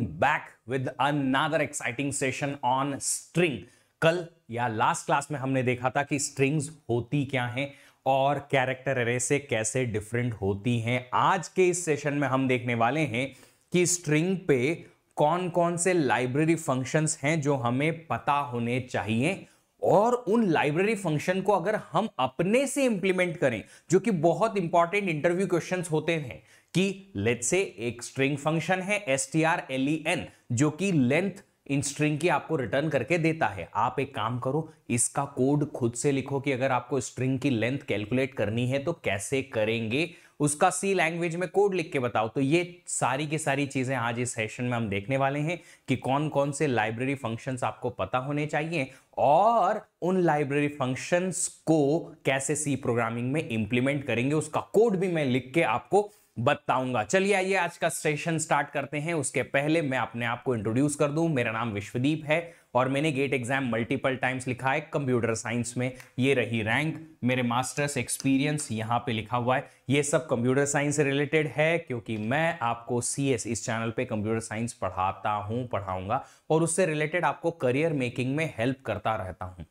back with another exciting session on string कल या last class में हमने देखा था कि स्ट्रिंग्स होती क्या हैं और कैरेक्टर एरे से कैसे डिफरेंट होती हैं आज के इस सेशन में हम देखने वाले हैं कि स्ट्रिंग पे कौन कौन से लाइब्रेरी फंक्शंस हैं जो हमें पता होने चाहिए और उन लाइब्रेरी फंक्शन को अगर हम अपने से इंप्लीमेंट करें जो कि बहुत इंपॉर्टेंट इंटरव्यू क्वेश्चंस होते हैं कि लेट से एक स्ट्रिंग फंक्शन है S T R L E N जो कि लेंथ इन स्ट्रिंग की आपको रिटर्न करके देता है आप एक काम करो इसका कोड खुद से लिखो कि अगर आपको स्ट्रिंग की लेंथ कैलकुलेट करनी है तो कैसे करेंगे उसका सी लैंग्वेज में कोड लिख के बताओ तो ये सारी की सारी चीज़ें आज इस सेशन में हम देखने वाले हैं कि कौन कौन से लाइब्रेरी फंक्शंस आपको पता होने चाहिए और उन लाइब्रेरी फंक्शंस को कैसे सी प्रोग्रामिंग में इंप्लीमेंट करेंगे उसका कोड भी मैं लिख के आपको बताऊंगा चलिए आइए आज का सेशन स्टार्ट करते हैं उसके पहले मैं अपने आप को इंट्रोड्यूस कर दूं मेरा नाम विश्वदीप है और मैंने गेट एग्जाम मल्टीपल टाइम्स लिखा है कंप्यूटर साइंस में ये रही रैंक मेरे मास्टर्स एक्सपीरियंस यहाँ पे लिखा हुआ है ये सब कंप्यूटर साइंस से रिलेटेड है क्योंकि मैं आपको सी इस चैनल पे कंप्यूटर साइंस पढ़ाता हूँ पढ़ाऊँगा और उससे रिलेटेड आपको करियर मेकिंग में हेल्प करता रहता हूँ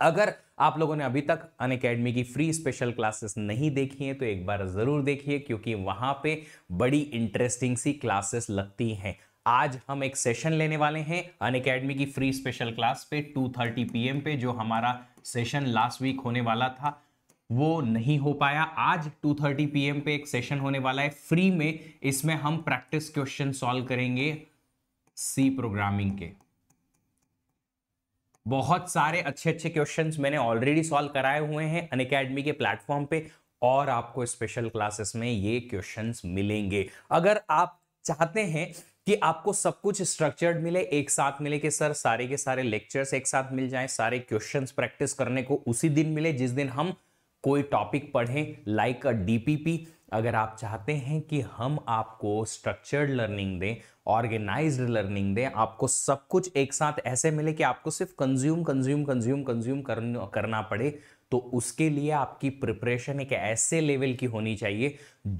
अगर आप लोगों ने अभी तक अन अकेडमी की फ्री स्पेशल क्लासेस नहीं देखी हैं तो एक बार ज़रूर देखिए क्योंकि वहाँ पे बड़ी इंटरेस्टिंग सी क्लासेस लगती हैं आज हम एक सेशन लेने वाले हैं अन अकेडमी की फ्री स्पेशल क्लास पे 2:30 थर्टी पी पे जो हमारा सेशन लास्ट वीक होने वाला था वो नहीं हो पाया आज 2:30 थर्टी पी पे एक सेशन होने वाला है फ्री में इसमें हम प्रैक्टिस क्वेश्चन सॉल्व करेंगे सी प्रोग्रामिंग के बहुत सारे अच्छे अच्छे क्वेश्चंस मैंने ऑलरेडी सॉल्व कराए हुए हैं अन अकेडमी के प्लेटफॉर्म पे और आपको स्पेशल क्लासेस में ये क्वेश्चंस मिलेंगे अगर आप चाहते हैं कि आपको सब कुछ स्ट्रक्चर्ड मिले एक साथ मिले कि सर सारे के सारे लेक्चर्स एक साथ मिल जाएं सारे क्वेश्चंस प्रैक्टिस करने को उसी दिन मिले जिस दिन हम कोई टॉपिक पढ़ें लाइक अ डीपीपी अगर आप चाहते हैं कि हम आपको स्ट्रक्चर्ड लर्निंग दें ऑर्गेनाइज्ड लर्निंग दें आपको सब कुछ एक साथ ऐसे मिले कि आपको सिर्फ कंज्यूम कंज्यूम कंज्यूम कंज्यूम करना पड़े तो उसके लिए आपकी प्रिपरेशन एक ऐसे लेवल की होनी चाहिए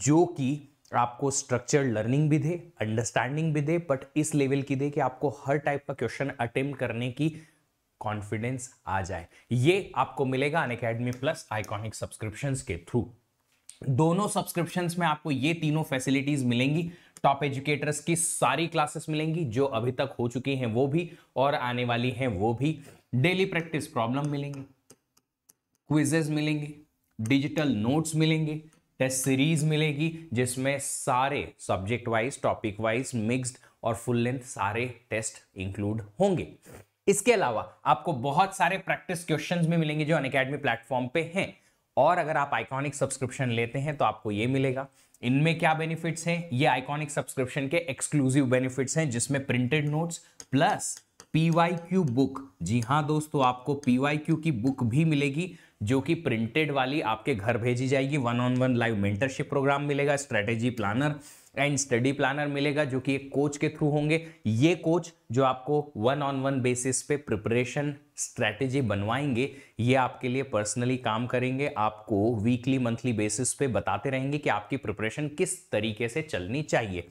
जो कि आपको स्ट्रक्चर्ड लर्निंग भी दे अंडरस्टैंडिंग भी दे बट इस लेवल की दे कि आपको हर टाइप का क्वेश्चन अटेम्प्ट करने की कॉन्फिडेंस आ जाए ये आपको मिलेगा Unacademy plus iconic subscription के थ्रू दोनों सब्सक्रिप्शन में आपको ये तीनों फैसिलिटीज मिलेंगी टॉप एजुकेटर्स की सारी क्लासेस मिलेंगी जो अभी तक हो चुकी हैं वो भी और आने वाली हैं वो भी डेली प्रैक्टिस प्रॉब्लम मिलेंगे क्विजेस मिलेंगे डिजिटल नोट्स मिलेंगे टेस्ट सीरीज मिलेगी जिसमें सारे subject wise topic wise mixed और फुल लेंथ सारे टेस्ट इंक्लूड होंगे इसके अलावा आपको बहुत सारे प्रैक्टिस क्वेश्चंस भी मिलेंगे जो अनकेडमी प्लेटफॉर्म पे हैं और अगर आप आइकॉनिक सब्सक्रिप्शन लेते हैं तो आपको ये मिलेगा इनमें क्या बेनिफिट्स हैं ये आइकॉनिक सब्सक्रिप्शन के एक्सक्लूसिव बेनिफिट्स हैं जिसमें printed notes plus P book जी हाँ दोस्तों आपको पी की बुक भी मिलेगी जो कि प्रिंटेड वाली आपके घर भेजी जाएगी one on one live mentorship programme मिलेगा strategy planner and study planner मिलेगा जो कि एक कोच के थ्रू होंगे ये कोच जो आपको वन ऑन वन बेसिस पे प्रिपरेशन स्ट्रैटेजी बनवाएंगे ये आपके लिए पर्सनली काम करेंगे आपको वीकली मंथली बेसिस पे बताते रहेंगे कि आपकी प्रिपरेशन किस तरीके से चलनी चाहिए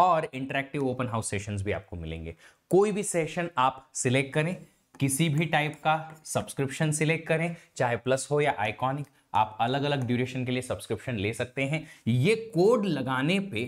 और इंटरेक्टिव ओपन हाउस सेशंस भी आपको मिलेंगे कोई भी सेशन आप सिलेक्ट करें किसी भी टाइप का सब्सक्रिप्शन सिलेक्ट करें चाहे प्लस हो या आइकॉनिक आप अलग अलग ड्यूरेशन के लिए सब्सक्रिप्शन ले सकते हैं ये कोड लगाने पे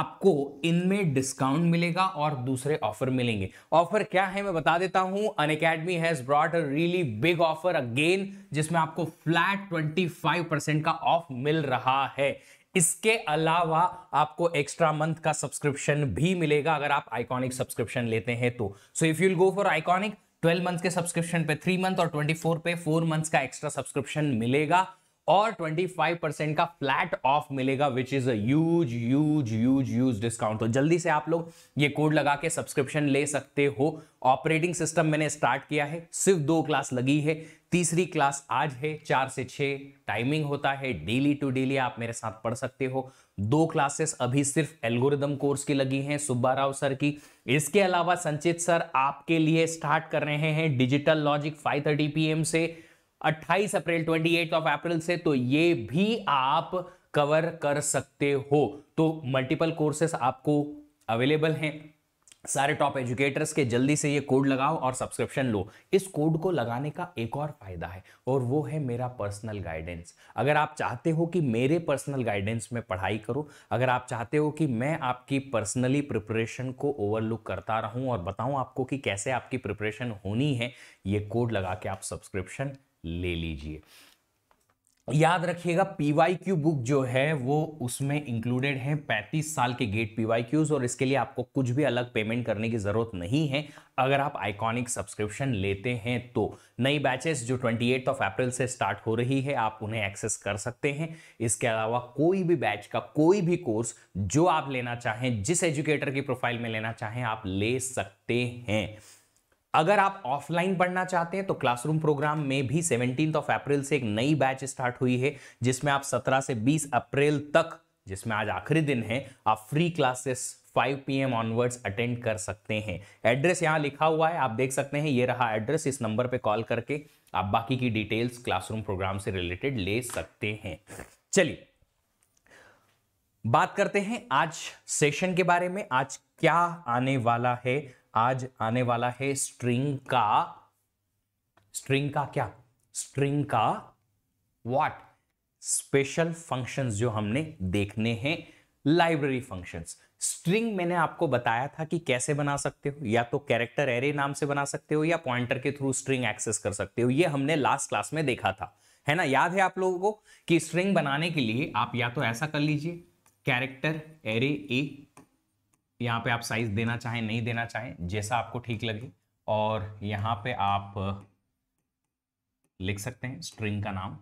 आपको इनमें डिस्काउंट मिलेगा और दूसरे ऑफर मिलेंगे ऑफर क्या है मैं बता देता हूं Unacademy has brought a really big offer again जिसमें आपको फ्लैट 25 परसेंट का ऑफ मिल रहा है इसके अलावा आपको एक्स्ट्रा मंथ का सब्सक्रिप्शन भी मिलेगा अगर आप आइकॉनिक सब्सक्रिप्शन लेते हैं तो so if you'll go for iconic 12 months के सब्सक्रिप्शन पे 3 मंथ और 24 पे 4 मंथ्स का एक्स्ट्रा सब्सक्रिप्शन मिलेगा और 25 परसेंट का फ्लैट ऑफ मिलेगा which is a huge huge huge discount तो जल्दी से आप लोग ये कोड लगा के सब्सक्रिप्शन ले सकते हो ऑपरेटिंग सिस्टम मैंने स्टार्ट किया है सिर्फ दो क्लास लगी है तीसरी क्लास आज है चार से छ टाइमिंग होता है डेली टू डेली आप मेरे साथ पढ़ सकते हो दो क्लासेस अभी सिर्फ एल्गोरिदम कोर्स की लगी हैं सुब्बा राव सर की इसके अलावा संचित सर आपके लिए स्टार्ट कर रहे हैं डिजिटल लॉजिक 5:30 पीएम से 28 अप्रैल 28 ऑफ अप्रैल से तो ये भी आप कवर कर सकते हो तो मल्टीपल कोर्सेस आपको अवेलेबल हैं सारे टॉप एजुकेटर्स के जल्दी से ये कोड लगाओ और सब्सक्रिप्शन लो इस कोड को लगाने का एक और फायदा है और वो है मेरा पर्सनल गाइडेंस अगर आप चाहते हो कि मेरे पर्सनल गाइडेंस में पढ़ाई करो अगर आप चाहते हो कि मैं आपकी पर्सनली प्रिपरेशन को ओवरलुक करता रहूं और बताऊं आपको कि कैसे आपकी प्रिपरेशन होनी है ये कोड लगा के आप सब्सक्रिप्शन ले लीजिए याद रखिएगा पीवाई क्यू बुक जो है वो उसमें इंक्लूडेड है 35 साल के गेट पीवाई क्यूज और इसके लिए आपको कुछ भी अलग पेमेंट करने की ज़रूरत नहीं है अगर आप आइकॉनिक सब्सक्रिप्शन लेते हैं तो नई बैचेस जो 28 ऑफ अप्रैल से स्टार्ट हो रही है आप उन्हें एक्सेस कर सकते हैं इसके अलावा कोई भी बैच का कोई भी कोर्स जो आप लेना चाहें जिस एजुकेटर की प्रोफाइल में लेना चाहें आप ले सकते हैं अगर आप ऑफलाइन पढ़ना चाहते हैं तो क्लासरूम प्रोग्राम में भी सेवनटीन ऑफ अप्रैल से एक नई बैच स्टार्ट हुई है जिसमें आप 17 से 20 अप्रैल तक जिसमें आज आखिरी दिन है आप free classes 5 AM onwards attend कर सकते हैं एड्रेस यहाँ लिखा हुआ है आप देख सकते हैं ये रहा एड्रेस इस नंबर पे कॉल करके आप बाकी की डिटेल्स क्लासरूम प्रोग्राम से रिलेटेड ले सकते हैं चलिए बात करते हैं आज सेशन के बारे में आज क्या आने वाला है आज आने वाला है स्ट्रिंग का स्ट्रिंग का क्या स्ट्रिंग का व्हाट स्पेशल फंक्शंस जो हमने देखने हैं लाइब्रेरी फंक्शंस स्ट्रिंग मैंने आपको बताया था कि कैसे बना सकते हो या तो कैरेक्टर एरे नाम से बना सकते हो या पॉइंटर के थ्रू स्ट्रिंग एक्सेस कर सकते हो ये हमने लास्ट क्लास में देखा था है ना याद है आप लोगों को कि स्ट्रिंग बनाने के लिए आप या तो ऐसा कर लीजिए कैरेक्टर एरे ए यहाँ पे आप साइज़ देना चाहें नहीं देना चाहें जैसा आपको ठीक लगे और यहाँ पे आप लिख सकते हैं स्ट्रिंग का नाम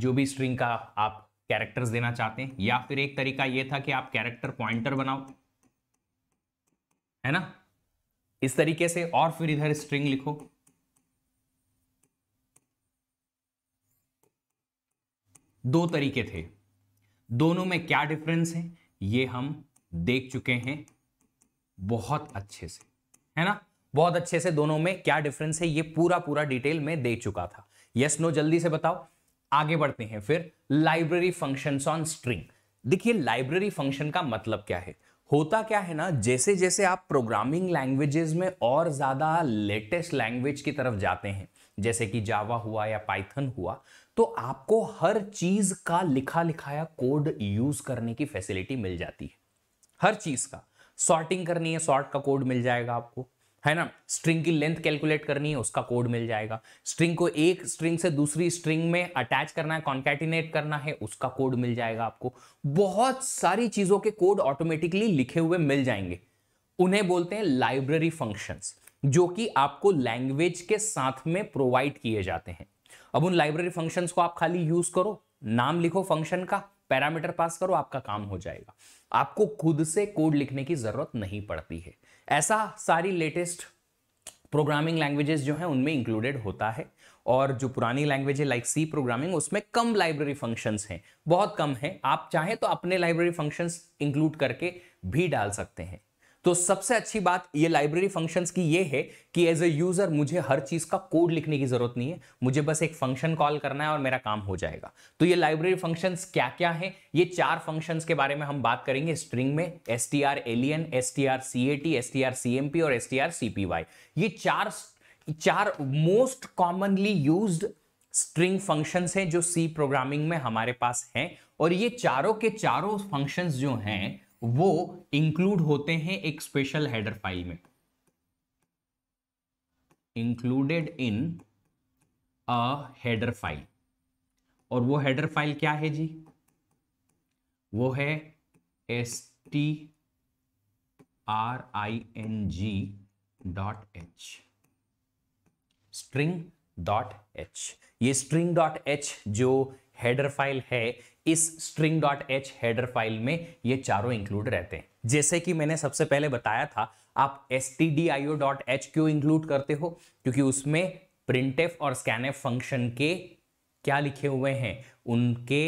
जो भी स्ट्रिंग का आप कैरेक्टर्स देना चाहते हैं या फिर एक तरीका यह था कि आप कैरेक्टर पॉइंटर बनाओ है ना इस तरीके से और फिर इधर स्ट्रिंग लिखो दो तरीके थे दोनों में क्या डिफरेंस है ये हम देख चुके हैं बहुत अच्छे से है ना बहुत अच्छे से दोनों में क्या डिफरेंस है ये पूरा पूरा डिटेल में दे चुका था यस yes, नो no, जल्दी से बताओ आगे बढ़ते हैं फिर लाइब्रेरी फंक्शन ऑन स्ट्रिंग देखिए लाइब्रेरी फंक्शन का मतलब क्या है होता क्या है ना जैसे जैसे आप प्रोग्रामिंग लैंग्वेजेस में और ज़्यादा लेटेस्ट लैंग्वेज की तरफ जाते हैं जैसे कि जावा हुआ या पाइथन हुआ तो आपको हर चीज़ का लिखा लिखाया कोड यूज़ करने की फैसिलिटी मिल जाती है हर चीज का सॉर्टिंग करनी है सॉर्ट का कोड मिल जाएगा आपको है ना स्ट्रिंग की लेंथ कैलकुलेट करनी है उसका कोड मिल जाएगा स्ट्रिंग को एक स्ट्रिंग से दूसरी स्ट्रिंग में अटैच करना है कॉन्कैटिनेट करना है उसका कोड मिल जाएगा आपको बहुत सारी चीजों के कोड ऑटोमेटिकली लिखे हुए मिल जाएंगे उन्हें बोलते हैं लाइब्रेरी फंक्शंस जो कि आपको लैंग्वेज के साथ में प्रोवाइड किए जाते हैं अब उन लाइब्रेरी फंक्शंस को आप खाली यूज करो नाम लिखो फंक्शन का पैरामीटर पास करो आपका काम हो जाएगा आपको खुद से कोड लिखने की ज़रूरत नहीं पड़ती है ऐसा सारी लेटेस्ट प्रोग्रामिंग लैंग्वेजेस जो हैं उनमें इंक्लूडेड होता है और जो पुरानी लैंग्वेज है लाइक सी प्रोग्रामिंग उसमें कम लाइब्रेरी फंक्शंस हैं बहुत कम हैं आप चाहें तो अपने लाइब्रेरी फंक्शंस इंक्लूड करके भी डाल सकते हैं तो सबसे अच्छी बात ये लाइब्रेरी फंक्शंस की ये है कि एज ए यूजर मुझे हर चीज का कोड लिखने की जरूरत नहीं है मुझे बस एक फंक्शन कॉल करना है और मेरा काम हो जाएगा तो ये लाइब्रेरी फंक्शंस क्या क्या है ये चार फंक्शंस के बारे में हम बात करेंगे स्ट्रिंग में S T R L E N S T R C A T S T R C M P और S T R C P Y ये चार चार most commonly used string functions हैं जो सी प्रोग्रामिंग में हमारे पास हैं और ये चारों के चारों फंक्शंस जो हैं वो इंक्लूड होते हैं एक स्पेशल हेडर फाइल में included in a header file और वो हेडर फाइल क्या है जी वो है S T R I N G dot H string dot H ये स्ट्रिंग डॉट एच जो हेडर फाइल है इस string dot H header file में ये चारों इंक्लूड रहते हैं जैसे कि मैंने सबसे पहले बताया था आप S T D I O dot H क्यों इंक्लूड करते हो क्योंकि उसमें प्रिंट और स्कैन एफ फंक्शन के क्या लिखे हुए हैं उनके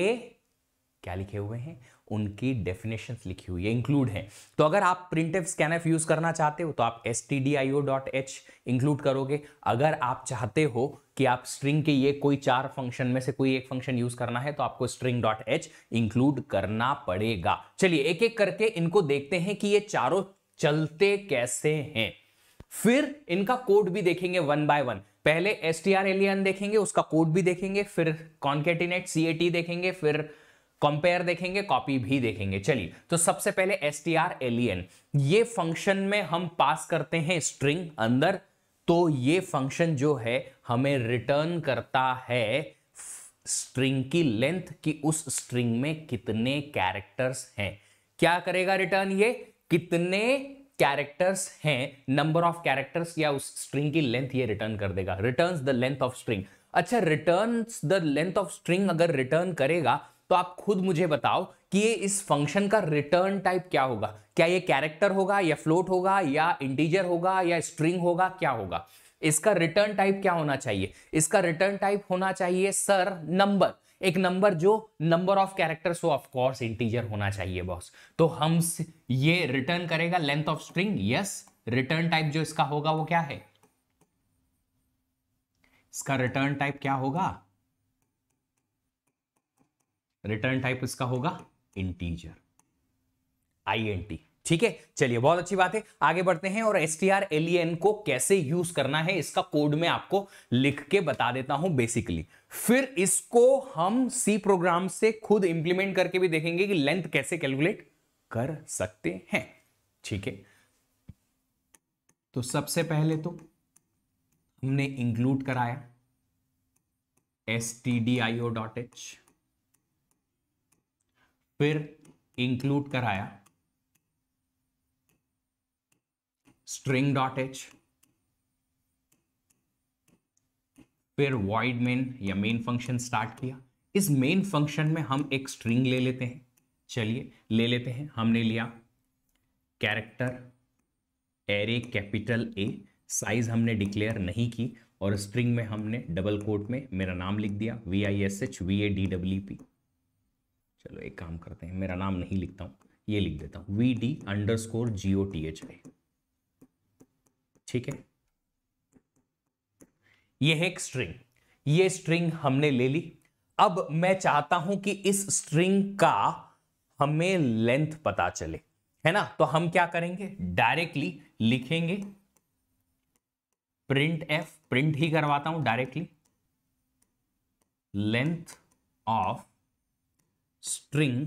क्या लिखे हुए हैं उनकी डेफिनेशन लिखी हुई है इंक्लूड है तो अगर आप print F scan F use करना चाहते हो तो आप S T D I O dot H include करोगे अगर आप चाहते हो कि आप स्ट्रिंग के ये कोई चार फंक्शन में से कोई एक फंक्शन यूज करना है तो आपको स्ट्रिंग डॉट एच इंक्लूड करना पड़ेगा चलिए एक एक करके इनको देखते हैं कि ये चारों चलते कैसे हैं फिर इनका कोड भी देखेंगे वन बाय वन पहले एस टी आर एलियन देखेंगे उसका कोड भी देखेंगे फिर कॉन्केटिनेट सी ए टी देखेंगे फिर कंपेयर देखेंगे कॉपी भी देखेंगे चलिए तो सबसे पहले एस टी आर एलियन ये फंक्शन में हम पास करते हैं स्ट्रिंग अंदर तो ये फंक्शन जो है हमें रिटर्न करता है स्ट्रिंग की लेंथ कि उस स्ट्रिंग में कितने कैरेक्टर्स हैं क्या करेगा रिटर्न ये कितने कैरेक्टर्स हैं नंबर ऑफ कैरेक्टर्स या उस स्ट्रिंग की लेंथ ये रिटर्न कर देगा return the length of string अच्छा return the length of string अगर रिटर्न करेगा तो आप खुद मुझे बताओ कि ये इस फंक्शन का रिटर्न टाइप क्या होगा क्या ये कैरेक्टर होगा या फ्लोट होगा या इंटीजर होगा या स्ट्रिंग होगा क्या होगा इसका रिटर्न टाइप क्या होना चाहिए इसका रिटर्न टाइप होना चाहिए सर नंबर एक नंबर जो नंबर ऑफ कैरेक्टर्स हो ऑफ कोर्स इंटीजर होना चाहिए बॉस तो हम ये रिटर्न करेगा length of string yes return type जो इसका होगा वो क्या है इसका रिटर्न टाइप क्या होगा रिटर्न टाइप इसका होगा इंटीजर आई एन टी ठीक है चलिए बहुत अच्छी बात है आगे बढ़ते हैं और एस टी आर को कैसे यूज करना है इसका कोड में आपको लिख के बता देता हूं बेसिकली फिर इसको हम सी प्रोग्राम से खुद इंप्लीमेंट करके भी देखेंगे कि लेंथ कैसे कैलकुलेट कर सकते हैं ठीक है तो सबसे पहले तो हमने इंक्लूड कराया S T D I O dot H फिर इंक्लूड कराया स्ट्रिंग डॉट एच फिर वाइड मेन या मेन फंक्शन स्टार्ट किया इस मेन फंक्शन में हम एक स्ट्रिंग ले लेते हैं चलिए ले लेते हैं हमने लिया character array capital A size हमने डिक्लेयर नहीं की और स्ट्रिंग में हमने डबल कोट में मेरा नाम लिख दिया V I S H V A D W P चलो एक काम करते हैं मेरा नाम नहीं लिखता हूँ ये लिख देता हूँ V D underscore G O T H I ठीक है ये है एक स्ट्रिंग ये स्ट्रिंग हमने ले ली अब मैं चाहता हूं कि इस स्ट्रिंग का हमें लेंथ पता चले है ना तो हम क्या करेंगे डायरेक्टली लिखेंगे प्रिंट एफ प्रिंट ही करवाता हूं directly length of string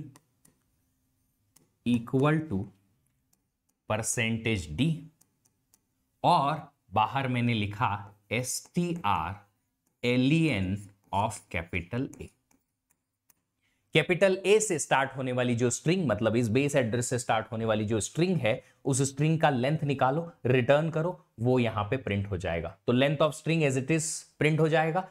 equal to percentage D और बाहर मैंने लिखा S T R L E N of capital A capital A से स्टार्ट होने वाली जो स्ट्रिंग मतलब इस बेस एड्रेस से स्टार्ट होने वाली जो स्ट्रिंग है उस स्ट्रिंग का लेंथ निकालो रिटर्न करो वो यहां पे प्रिंट हो जाएगा तो length of string as it is print हो जाएगा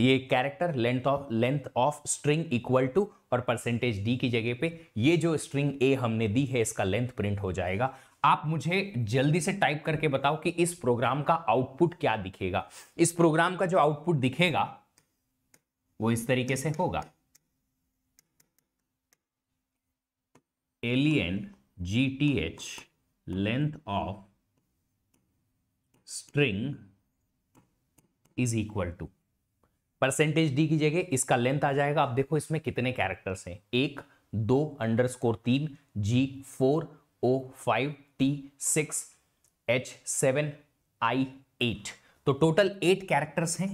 ये character length of length of string equal to और परसेंटेज डी की जगह पे ये जो स्ट्रिंग ए हमने दी है इसका लेंथ प्रिंट हो जाएगा आप मुझे जल्दी से टाइप करके बताओ कि इस प्रोग्राम का आउटपुट क्या दिखेगा इस प्रोग्राम का जो आउटपुट दिखेगा वो इस तरीके से होगा L E N G T H length of string is equal to percentage D की जगह इसका लेंथ आ जाएगा आप देखो इसमें कितने कैरेक्टर्स हैं एक दो अंडर स्कोर तीन G four O five T six H seven I eight तो टोटल एट कैरेक्टर्स हैं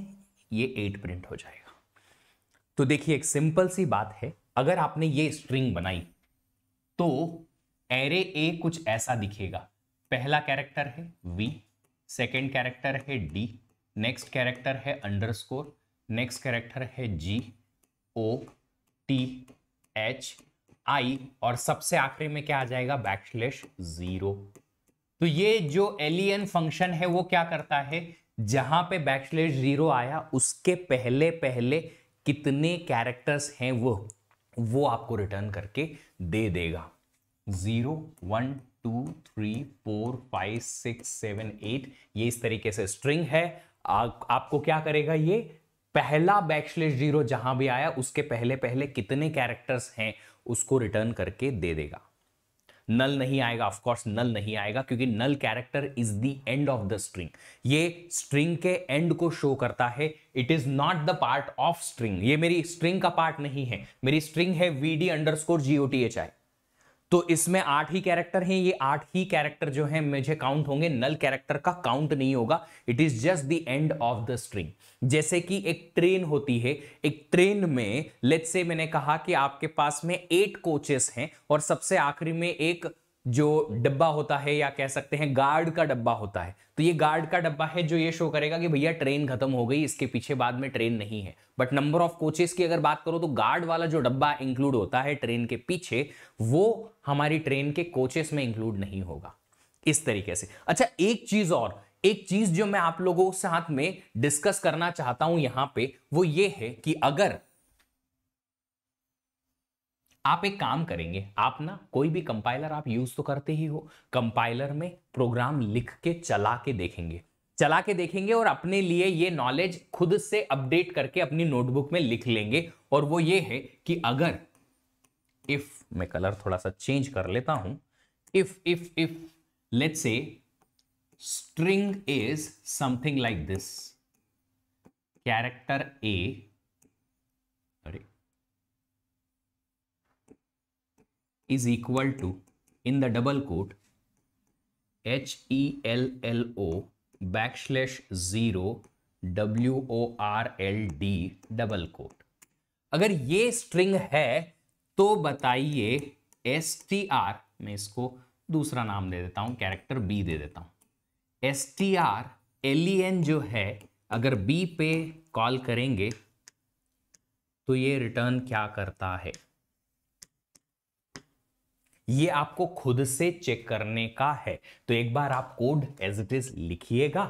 ये एट प्रिंट हो जाएगा तो देखिए एक सिंपल सी बात है अगर आपने ये स्ट्रिंग बनाई तो एरे ए कुछ ऐसा दिखेगा पहला कैरेक्टर है वी सेकेंड कैरेक्टर है डी नेक्स्ट कैरेक्टर है अंडरस्कोर नेक्स्ट कैरेक्टर है G O T H I और सबसे आखिरी में क्या आ जाएगा बैकस्लैश जीरो तो ये जो एलियन फंक्शन है वो क्या करता है जहां पे बैकस्लैश जीरो आया उसके पहले पहले कितने कैरेक्टर्स हैं वो वो आपको रिटर्न करके दे देगा zero one two three four five six seven eight ये इस तरीके से स्ट्रिंग है आ, आपको क्या करेगा ये पहला बैकस्लेश जीरो जहां भी आया उसके पहले पहले कितने कैरेक्टर्स हैं उसको रिटर्न करके दे देगा नल नहीं आएगा ऑफ कोर्स नल नहीं आएगा क्योंकि null character is the end of the string ये स्ट्रिंग के एंड को शो करता है it is not the part of string ये मेरी स्ट्रिंग का पार्ट नहीं है मेरी स्ट्रिंग है V D underscore G O T H I तो इसमें आठ ही कैरेक्टर हैं ये आठ ही कैरेक्टर जो है मुझे काउंट होंगे नल कैरेक्टर का काउंट नहीं होगा it is just the end of the string जैसे कि एक ट्रेन होती है एक ट्रेन में लेट से मैंने कहा कि आपके पास में एट कोचेस हैं और सबसे आखिरी में एक जो डब्बा होता है या कह सकते हैं गार्ड का डब्बा होता है तो ये गार्ड का डब्बा है जो ये शो करेगा कि भैया ट्रेन खत्म हो गई इसके पीछे बाद में ट्रेन नहीं है बट नंबर ऑफ कोचेस की अगर बात करो तो गार्ड वाला जो डब्बा इंक्लूड होता है ट्रेन के पीछे वो हमारी ट्रेन के कोचेस में इंक्लूड नहीं होगा इस तरीके से अच्छा एक चीज और एक चीज जो मैं आप लोगों के साथ में डिस्कस करना चाहता हूं यहां पे वो ये है कि अगर आप एक काम करेंगे आप ना कोई भी कंपाइलर आप यूज तो करते ही हो कंपाइलर में प्रोग्राम लिख के चला के देखेंगे चला के देखेंगे और अपने लिए ये नॉलेज खुद से अपडेट करके अपनी नोटबुक में लिख लेंगे और वो ये है कि अगर इफ मैं कलर थोड़ा सा चेंज कर लेता हूं if if if let's say string is something like this character A equal to in the double quote H E L L O backslash zero W O R L D double quote अगर ये string है तो बताइए S T are मैं इसको दूसरा नाम दे देता हूं कैरेक्टर बी दे देता हूं S T R L E N जो है अगर बी पे कॉल करेंगे तो ये रिटर्न क्या करता है ये आपको खुद से चेक करने का है तो एक बार आप कोड एज इट इज लिखिएगा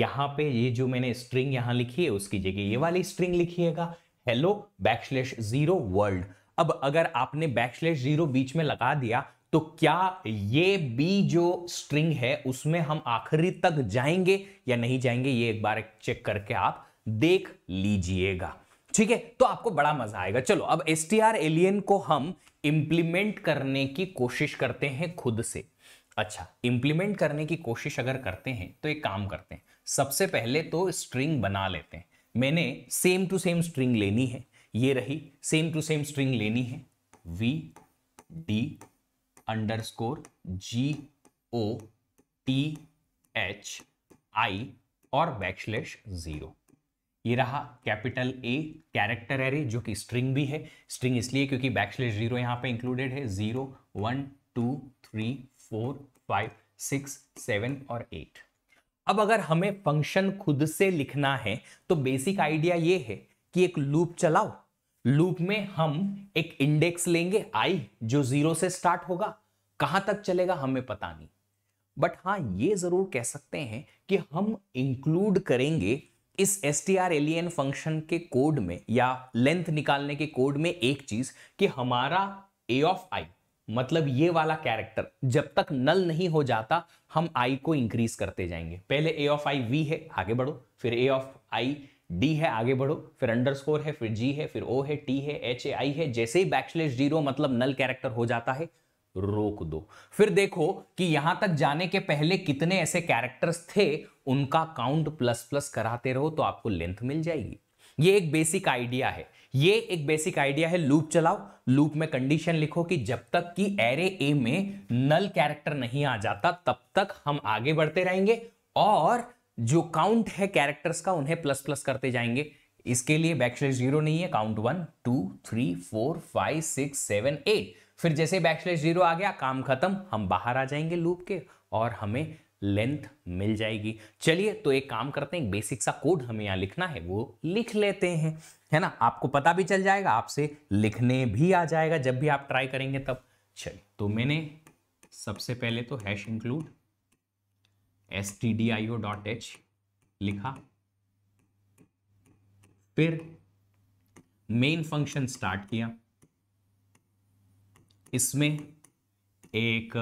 यहां पे ये जो मैंने स्ट्रिंग यहां लिखी है उसकी जगह ये वाली स्ट्रिंग लिखिएगा हेलो बैकस्लैश जीरो वर्ल्ड अब अगर आपने बैकस्लैश जीरो बीच में लगा दिया तो क्या ये बी जो स्ट्रिंग है उसमें हम आखिरी तक जाएंगे या नहीं जाएंगे ये एक बार चेक करके आप देख लीजिएगा ठीक है तो आपको बड़ा मजा आएगा चलो अब एस टी आर एलियन को हम इंप्लीमेंट करने की कोशिश करते हैं खुद से अच्छा इंप्लीमेंट करने की कोशिश अगर करते हैं तो एक काम करते हैं सबसे पहले तो स्ट्रिंग बना लेते हैं मैंने सेम टू सेम स्ट्रिंग लेनी है ये रही सेम टू सेम स्ट्रिंग लेनी है V D underscore G O T H I और बैक्सलेश जीरो ये रहा कैपिटल ए कैरेक्टर एरे जो कि स्ट्रिंग भी है स्ट्रिंग इसलिए क्योंकि बैक जीरो यहाँ पे इंक्लूडेड है zero one two three four five six seven और एट अब अगर हमें फंक्शन खुद से लिखना है तो बेसिक आइडिया ये है कि एक लूप चलाओ लूप में हम एक इंडेक्स लेंगे आई जो जीरो से स्टार्ट होगा कहां तक चलेगा हमें पता नहीं बट हाँ ये जरूर कह सकते हैं कि हम इंक्लूड करेंगे इस S T R L E N function के कोड में या लेंथ निकालने के कोड में एक चीज कि हमारा ए ऑफ आई मतलब ये वाला कैरेक्टर जब तक नल नहीं हो जाता हम आई को इंक्रीज करते जाएंगे पहले ए ऑफ आई वी है आगे बढ़ो फिर ए ऑफ आई डी है आगे बढ़ो फिर अंडरस्कोर है फिर जी है फिर ओ है टी है एच ए आई है जैसे ही बैक्सलेस जीरो मतलब नल कैरेक्टर हो जाता है रोक दो फिर देखो कि यहां तक जाने के पहले कितने ऐसे कैरेक्टर्स थे उनका काउंट प्लस प्लस कराते रहो तो आपको लेंथ मिल जाएगी ये एक बेसिक आइडिया है ये एक बेसिक आइडिया है लूप चलाओ लूप में कंडीशन लिखो कि जब तक कि एरे ए में नल कैरेक्टर नहीं आ जाता तब तक हम आगे बढ़ते रहेंगे और जो काउंट है कैरेक्टर्स का उन्हें प्लस प्लस करते जाएंगे इसके लिए बैक्सलेस जीरो नहीं है count one two three four five six seven eight फिर जैसे बैक स्लैश जीरो आ गया काम खत्म हम बाहर आ जाएंगे लूप के और हमें लेंथ मिल जाएगी चलिए तो एक काम करते हैं बेसिक सा कोड हमें यहाँ लिखना है वो लिख लेते हैं है ना आपको पता भी चल जाएगा आपसे लिखने भी आ जाएगा जब भी आप ट्राई करेंगे तब चलिए तो मैंने सबसे पहले तो hash include S T D I O dot H लिखा फिर मेन फंक्शन स्टार्ट किया इसमें एक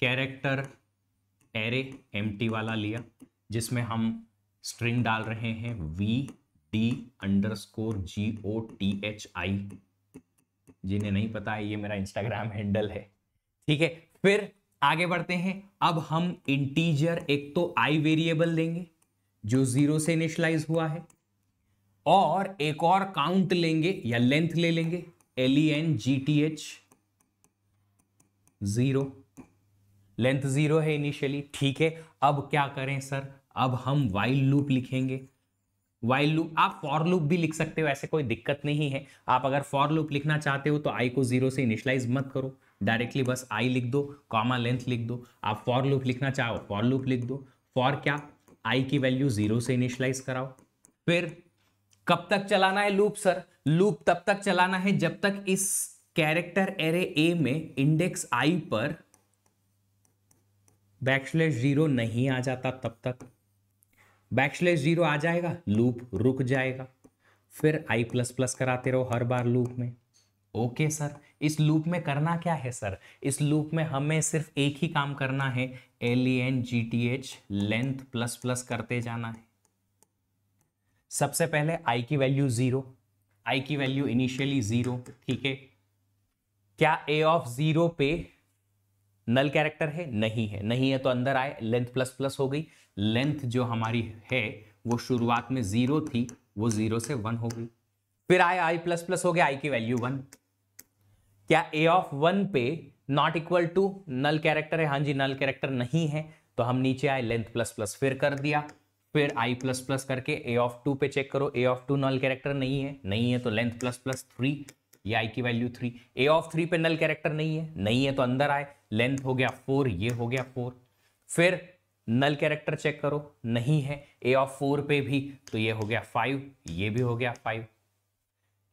कैरेक्टर एरे एम वाला लिया जिसमें हम स्ट्रिंग डाल रहे हैं V D underscore G O T H I जिन्हें नहीं पता है ये मेरा इंस्टाग्राम हैंडल है ठीक है फिर आगे बढ़ते हैं अब हम इंटीजर एक तो आई वेरिएबल लेंगे जो जीरो से इनिशलाइज हुआ है और एक और काउंट लेंगे या लेंथ ले लेंगे L E N G T H zero length zero है इनिशियली ठीक है अब क्या करें सर अब हम वाइल्ड लूप लिखेंगे वाइल्ड लूप आप फॉर लूप भी लिख सकते हो ऐसे कोई दिक्कत नहीं है आप अगर फॉर लूप लिखना चाहते हो तो आई को जीरो से इनिशलाइज मत करो डायरेक्टली बस आई लिख दो कॉमा लेंथ लिख दो आप फॉर लूप लिखना चाहो फॉर लूप लिख दो फॉर क्या आई की वैल्यू जीरो से इनिशलाइज कराओ फिर कब तक चलाना है लूप सर लूप तब तक चलाना है जब तक इस कैरेक्टर एरे ए में इंडेक्स आई पर बैक्सलेस जीरो नहीं आ जाता तब तक बैक्सलेस जीरो आ जाएगा लूप रुक जाएगा फिर आई प्लस प्लस कराते रहो हर बार लूप में ओके okay, सर इस लूप में करना क्या है सर इस लूप में हमें सिर्फ एक ही काम करना है L E N G T H length plus plus करते जाना है सबसे पहले आई की वैल्यू जीरो आई की वैल्यू इनिशियली जीरो ठीक है क्या ए ऑफ जीरो पे नल कैरेक्टर है नहीं है नहीं है तो अंदर आए लेंथ प्लस प्लस हो गई लेंथ जो हमारी है वो शुरुआत में जीरो थी वो जीरो से वन हो गई फिर आए आई प्लस प्लस हो गया आई की वैल्यू वन क्या ए ऑफ वन पे not equal to null character है हाँ जी नल कैरेक्टर नहीं है तो हम नीचे आए लेंथ प्लस प्लस फिर कर दिया फिर आई प्लस प्लस करके ए ऑफ टू पे चेक करो A of two null character नहीं है नहीं है तो लेंथ प्लस प्लस थ्री ये आई की value three A of three पे नल कैरेक्टर नहीं है नहीं है तो अंदर आए लेंथ हो गया फोर ये हो गया फोर फिर नल कैरेक्टर चेक करो नहीं है ए ऑफ फोर पे भी तो ये हो गया फाइव ये भी हो गया फाइव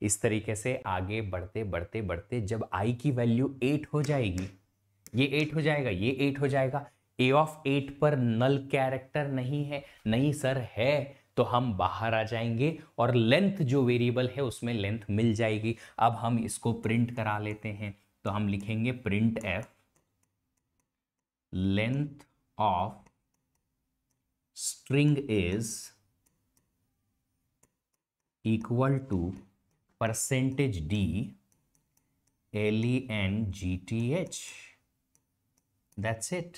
इस तरीके से आगे बढ़ते बढ़ते बढ़ते जब आई की वैल्यू एट हो जाएगी ये एट हो जाएगा ये एट हो जाएगा ए ऑफ एट पर नल कैरेक्टर नहीं है नहीं सर है तो हम बाहर आ जाएंगे और लेंथ जो वेरिएबल है उसमें लेंथ मिल जाएगी अब हम इसको प्रिंट करा लेते हैं तो हम लिखेंगे print F length of string is equal to percentage D L E N G T H that's it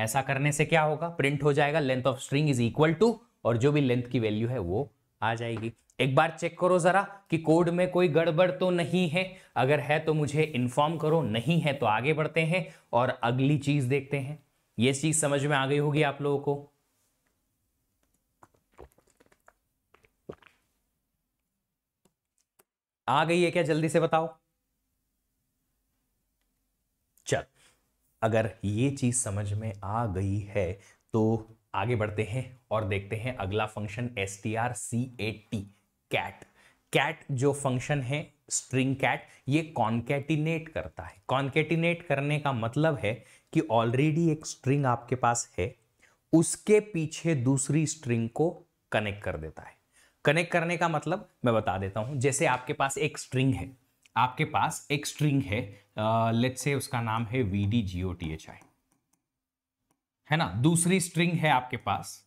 ऐसा करने से क्या होगा प्रिंट हो जाएगा length of string is equal to और जो भी लेंथ की वैल्यू है वो आ जाएगी एक बार चेक करो जरा कि कोड में कोई गड़बड़ तो नहीं है अगर है तो मुझे इन्फॉर्म करो नहीं है तो आगे बढ़ते हैं और अगली चीज देखते हैं ये चीज समझ में आ गई होगी आप लोगों को आ गई है क्या जल्दी से बताओ अगर ये चीज़ समझ में आ गई है तो आगे बढ़ते हैं और देखते हैं अगला function S T R C A T cat cat जो फंक्शन है स्ट्रिंग कैट ये कॉन्केटिनेट करता है कॉन्केटिनेट करने का मतलब है कि ऑलरेडी एक स्ट्रिंग आपके पास है उसके पीछे दूसरी स्ट्रिंग को कनेक्ट कर देता है कनेक्ट करने का मतलब मैं बता देता हूं जैसे आपके पास एक स्ट्रिंग है आपके पास एक स्ट्रिंग है लेट्स से उसका नाम है V D G O T H I है ना दूसरी स्ट्रिंग है आपके पास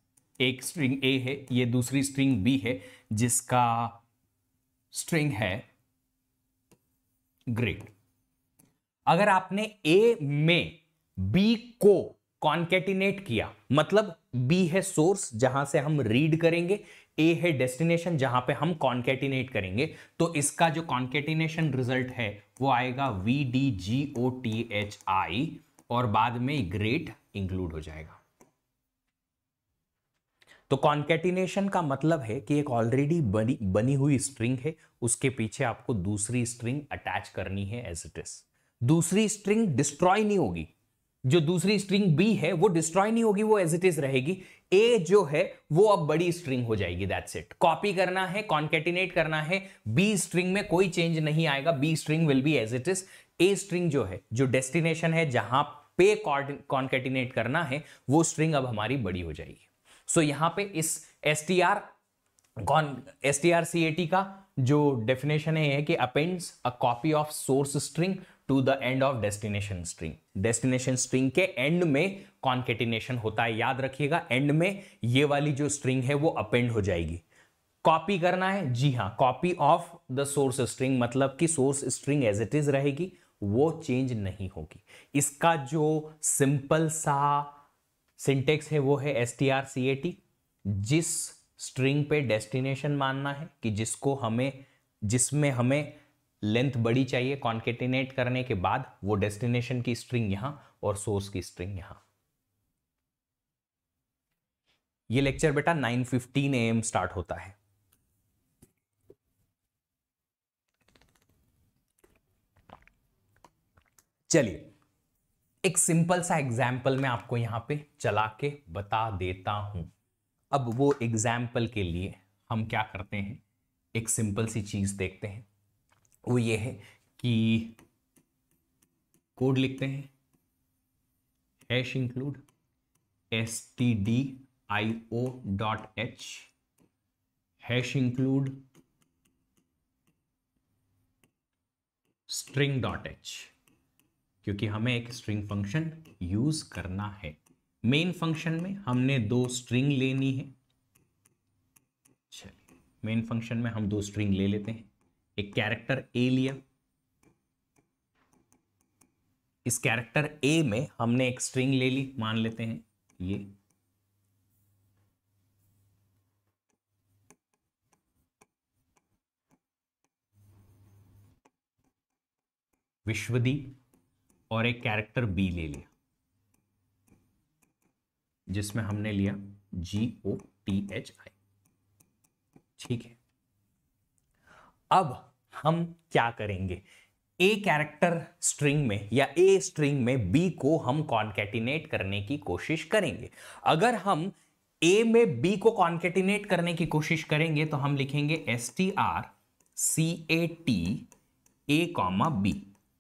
एक स्ट्रिंग ए है ये दूसरी स्ट्रिंग बी है जिसका स्ट्रिंग है ग्रेड अगर आपने ए में बी को कॉन्केटिनेट किया मतलब बी है सोर्स जहां से हम रीड करेंगे ए है डेस्टिनेशन जहां पे हम कॉन्केटिनेट करेंगे तो इसका जो कॉन्केटिनेशन रिजल्ट है वो आएगा V D G O T H I और बाद में ग्रेट इंक्लूड हो जाएगा तो कॉन्केटिनेशन का मतलब है कि एक ऑलरेडी बनी बनी हुई स्ट्रिंग है उसके पीछे आपको दूसरी स्ट्रिंग अटैच करनी है एज इट इज दूसरी स्ट्रिंग डिस्ट्रॉय नहीं होगी जो दूसरी स्ट्रिंग बी है वो डिस्ट्रॉय नहीं होगी वो एज इट इज रहेगी ए जो है वो अब बड़ी स्ट्रिंग हो जाएगी दैट्स इट कॉपी करना है कॉन्केटिनेट करना है बी स्ट्रिंग में कोई चेंज नहीं आएगा B string will be as it is A string जो है जो डेस्टिनेशन है जहां पे कॉन्केटिनेट करना है वो स्ट्रिंग अब हमारी बड़ी हो जाएगी सो so, यहां पे इस S T R con S T R C A T का जो डेफिनेशन है कि appends a copy of source string to the end of destination string destination string के एंड में कॉन्केटिनेशन होता है याद रखिएगा एंड में ये वाली जो स्ट्रिंग है वो अपेंड हो जाएगी कॉपी करना है जी हाँ copy of the source string मतलब कि source string as it is रहेगी वो चेंज नहीं होगी इसका जो सिंपल सा सिंटेक्स है वो है S T R C A T जिस स्ट्रिंग पे डेस्टिनेशन मानना है कि जिसको हमें जिसमें हमें लेंथ बड़ी चाहिए कॉन्केटिनेट करने के बाद वो डेस्टिनेशन की स्ट्रिंग यहां और सोर्स की स्ट्रिंग यहां ये लेक्चर बेटा 9:15 फिफ्टीन एम स्टार्ट होता है चलिए एक सिंपल सा एग्जाम्पल मैं आपको यहां पे चला के बता देता हूं अब वो एग्जाम्पल के लिए हम क्या करते हैं एक सिंपल सी चीज देखते हैं वो ये है कि कोड लिखते हैं hash include S T D I O dot H hash include string dot H क्योंकि हमें एक स्ट्रिंग फंक्शन यूज करना है मेन फंक्शन में हमने दो स्ट्रिंग लेनी है चलिए मेन फंक्शन में हम दो स्ट्रिंग ले लेते हैं एक कैरेक्टर ए लिया इस कैरेक्टर ए में हमने एक स्ट्रिंग ले ली मान लेते हैं ये विश्वदीप और एक कैरेक्टर बी ले लिया जिसमें हमने लिया जी ओ टी एच आई ठीक है अब हम क्या करेंगे ए कैरेक्टर स्ट्रिंग में या ए स्ट्रिंग में बी को हम कॉन्केटिनेट करने की कोशिश करेंगे अगर हम ए में बी को कॉन्केटिनेट करने की कोशिश करेंगे तो हम लिखेंगे S T R C A T A comma B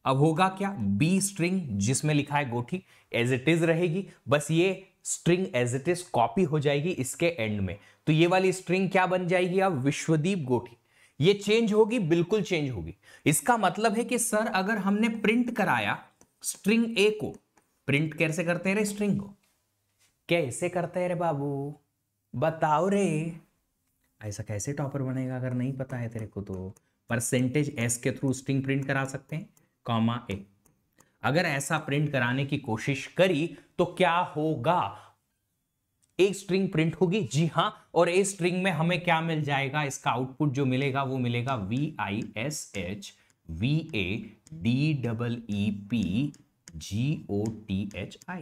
अब होगा क्या बी स्ट्रिंग जिसमें लिखा है गोठी एज इट इज रहेगी बस ये string as it is copy हो जाएगी इसके एंड में तो ये वाली स्ट्रिंग क्या बन जाएगी अब विश्वदीप गोठी ये चेंज होगी बिल्कुल चेंज होगी इसका मतलब है कि सर अगर हमने प्रिंट कराया स्ट्रिंग ए को प्रिंट कैसे करते हैं रे स्ट्रिंग को कैसे करते हैं रे बाबू बताओ रे ऐसा कैसे टॉपर बनेगा अगर नहीं पता है तेरे को तो परसेंटेज एस के थ्रू स्ट्रिंग प्रिंट करा सकते हैं कॉमा ए अगर ऐसा प्रिंट कराने की कोशिश करी तो क्या होगा एक स्ट्रिंग प्रिंट होगी जी हाँ और ए स्ट्रिंग में हमें क्या मिल जाएगा इसका आउटपुट जो मिलेगा वो मिलेगा V I S H V A D double E P G O T H I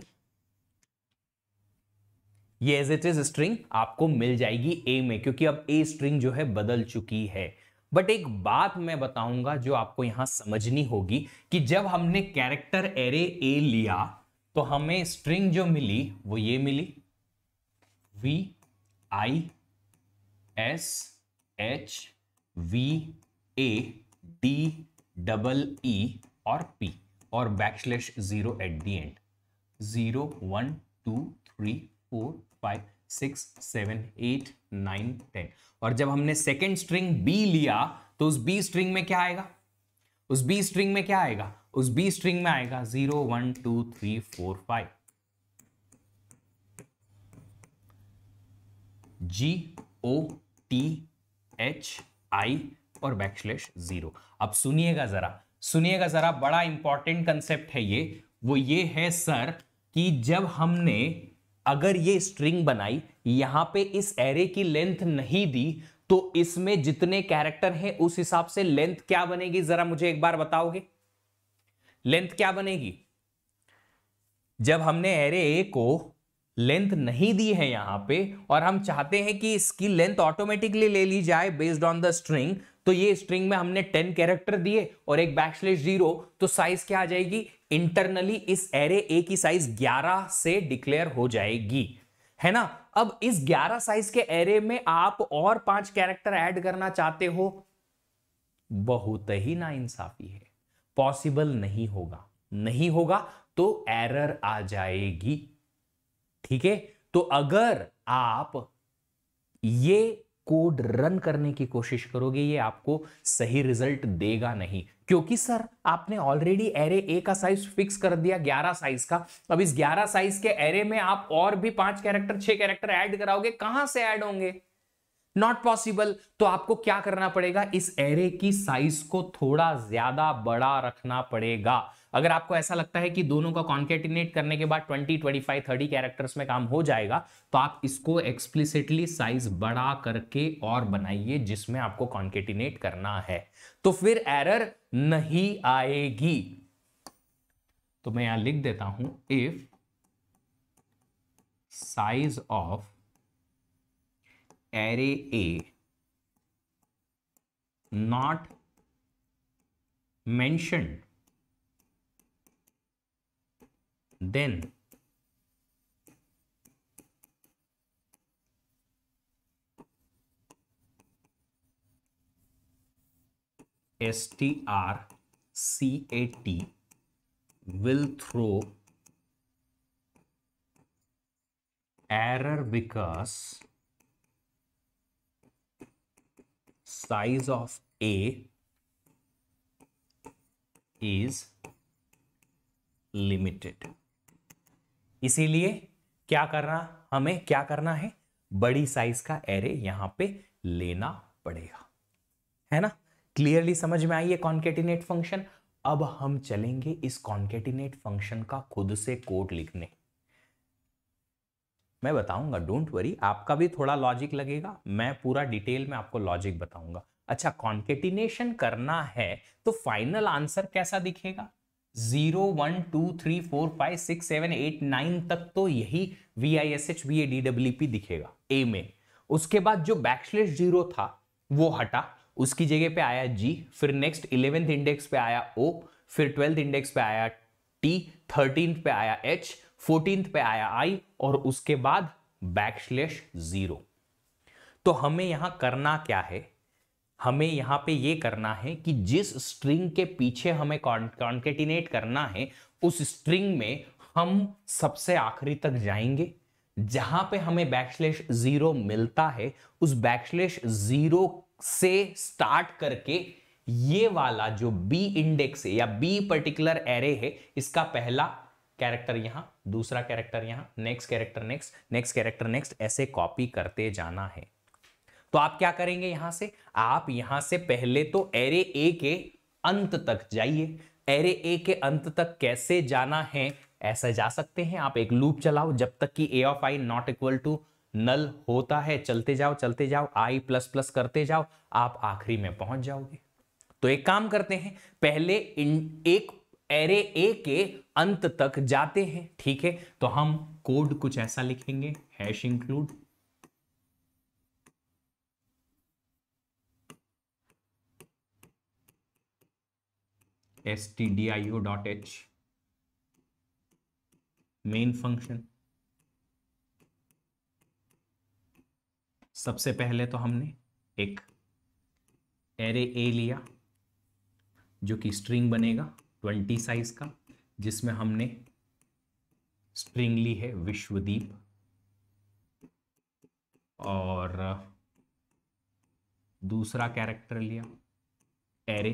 ये एज इट इज स्ट्रिंग आपको मिल जाएगी ए में क्योंकि अब ए स्ट्रिंग जो है बदल चुकी है बट एक बात मैं बताऊंगा जो आपको यहां समझनी होगी कि जब हमने कैरेक्टर एरे ए लिया तो हमें स्ट्रिंग जो मिली वो ये मिली V I S H V A D double E और पी और back zero eight the end zero one two three four five six seven eight nine ten और जब हमने सेकेंड स्ट्रिंग बी लिया तो उस बी स्ट्रिंग में क्या आएगा उस बी स्ट्रिंग में क्या आएगा उस बी स्ट्रिंग में आएगा zero one two three four five G O T H I और बैकस्लैश जीरो अब सुनिएगा जरा सुनिएगा जरा बड़ा इंपॉर्टेंट कंसेप्ट है ये वो ये है सर कि जब हमने अगर ये स्ट्रिंग बनाई यहां पे इस एरे की लेंथ नहीं दी तो इसमें जितने कैरेक्टर हैं उस हिसाब से लेंथ क्या बनेगी जरा मुझे एक बार बताओगे लेंथ क्या बनेगी जब हमने एरे ए को लेंथ नहीं दी है यहां पे और हम चाहते हैं कि इसकी लेंथ ऑटोमेटिकली ले ली जाए बेस्ड ऑन द स्ट्रिंग तो ये स्ट्रिंग में हमने टेन कैरेक्टर दिए और एक बैकस्लेश जीरो तो साइज क्या आ जाएगी इंटरनली इस एरे ए की साइज 11 से डिक्लेयर हो जाएगी है ना अब इस 11 साइज के एरे में आप और पांच कैरेक्टर ऐड करना चाहते हो बहुत ही ना इंसाफी है पॉसिबल नहीं होगा नहीं होगा तो एरर आ जाएगी ठीक है तो अगर आप ये कोड रन करने की कोशिश करोगे ये आपको सही रिजल्ट देगा नहीं क्योंकि सर आपने ऑलरेडी एरे ए का साइज फिक्स कर दिया 11 साइज का अब इस 11 साइज के एरे में आप और भी पांच कैरेक्टर छह कैरेक्टर ऐड कराओगे कहां से ऐड होंगे नॉट पॉसिबल तो आपको क्या करना पड़ेगा इस एरे की साइज को थोड़ा ज्यादा बड़ा रखना पड़ेगा अगर आपको ऐसा लगता है कि दोनों का कॉन्केटिनेट करने के बाद 20, 25, 30 कैरेक्टर्स में काम हो जाएगा तो आप इसको एक्सप्लिसिटली साइज बड़ा करके और बनाइए जिसमें आपको कॉन्केटिनेट करना है तो फिर एरर नहीं आएगी तो मैं यहां लिख देता हूं if size of array A not mentioned then strcat will throw error because size of a is limited इसीलिए क्या करना हमें क्या करना है बड़ी साइज का एरे यहां पे लेना पड़ेगा है ना क्लियरली समझ में आई है कॉन्केटिनेट फंक्शन अब हम चलेंगे इस कॉन्केटिनेट फंक्शन का खुद से कोड लिखने मैं बताऊंगा डोंट वरी आपका भी थोड़ा लॉजिक लगेगा मैं पूरा डिटेल में आपको लॉजिक बताऊंगा अच्छा कॉन्केटिनेशन करना है तो फाइनल आंसर कैसा दिखेगा zero one two three four five six seven eight nine तक तो यही V I S H V A D W P दिखेगा ए में उसके बाद जो बैक्सलेस जीरो था वो हटा उसकी जगह पे आया जी फिर नेक्स्ट इलेवेंथ इंडेक्स पे आया ओ फिर ट्वेल्थ इंडेक्स पे आया टी थर्टींथ पे आया एच फोर्टींथ पे आया आई और उसके बाद बैकस्लेश जीरो तो हमें यहां करना क्या है हमें यहाँ पे ये करना है कि जिस स्ट्रिंग के पीछे हमें कॉन्केटिनेट करना है उस स्ट्रिंग में हम सबसे आखिरी तक जाएंगे जहां पे हमें बैक्सलेश जीरो मिलता है उस बैक्सलेश जीरो से स्टार्ट करके ये वाला जो बी इंडेक्स है या बी पर्टिकुलर एरे है इसका पहला कैरेक्टर यहां दूसरा कैरेक्टर यहां next character next next character next ऐसे कॉपी करते जाना है तो आप क्या करेंगे यहां से आप यहां से पहले तो एरे ए के अंत तक जाइए एरे ए के अंत तक कैसे जाना है ऐसा जा सकते हैं आप एक लूप चलाओ जब तक कि A of I not equal to null होता है चलते जाओ चलते जाओ आई प्लस प्लस करते जाओ आप आखिरी में पहुंच जाओगे तो एक काम करते हैं पहले इन एक एरे ए के अंत तक जाते हैं ठीक है तो हम कोड कुछ ऐसा लिखेंगे hash include stdio.h main function सबसे पहले तो हमने एक एरे ए लिया जो कि स्ट्रिंग बनेगा ट्वेंटी साइज का जिसमें हमने स्ट्रिंग ली है विश्वदीप और दूसरा कैरेक्टर लिया एरे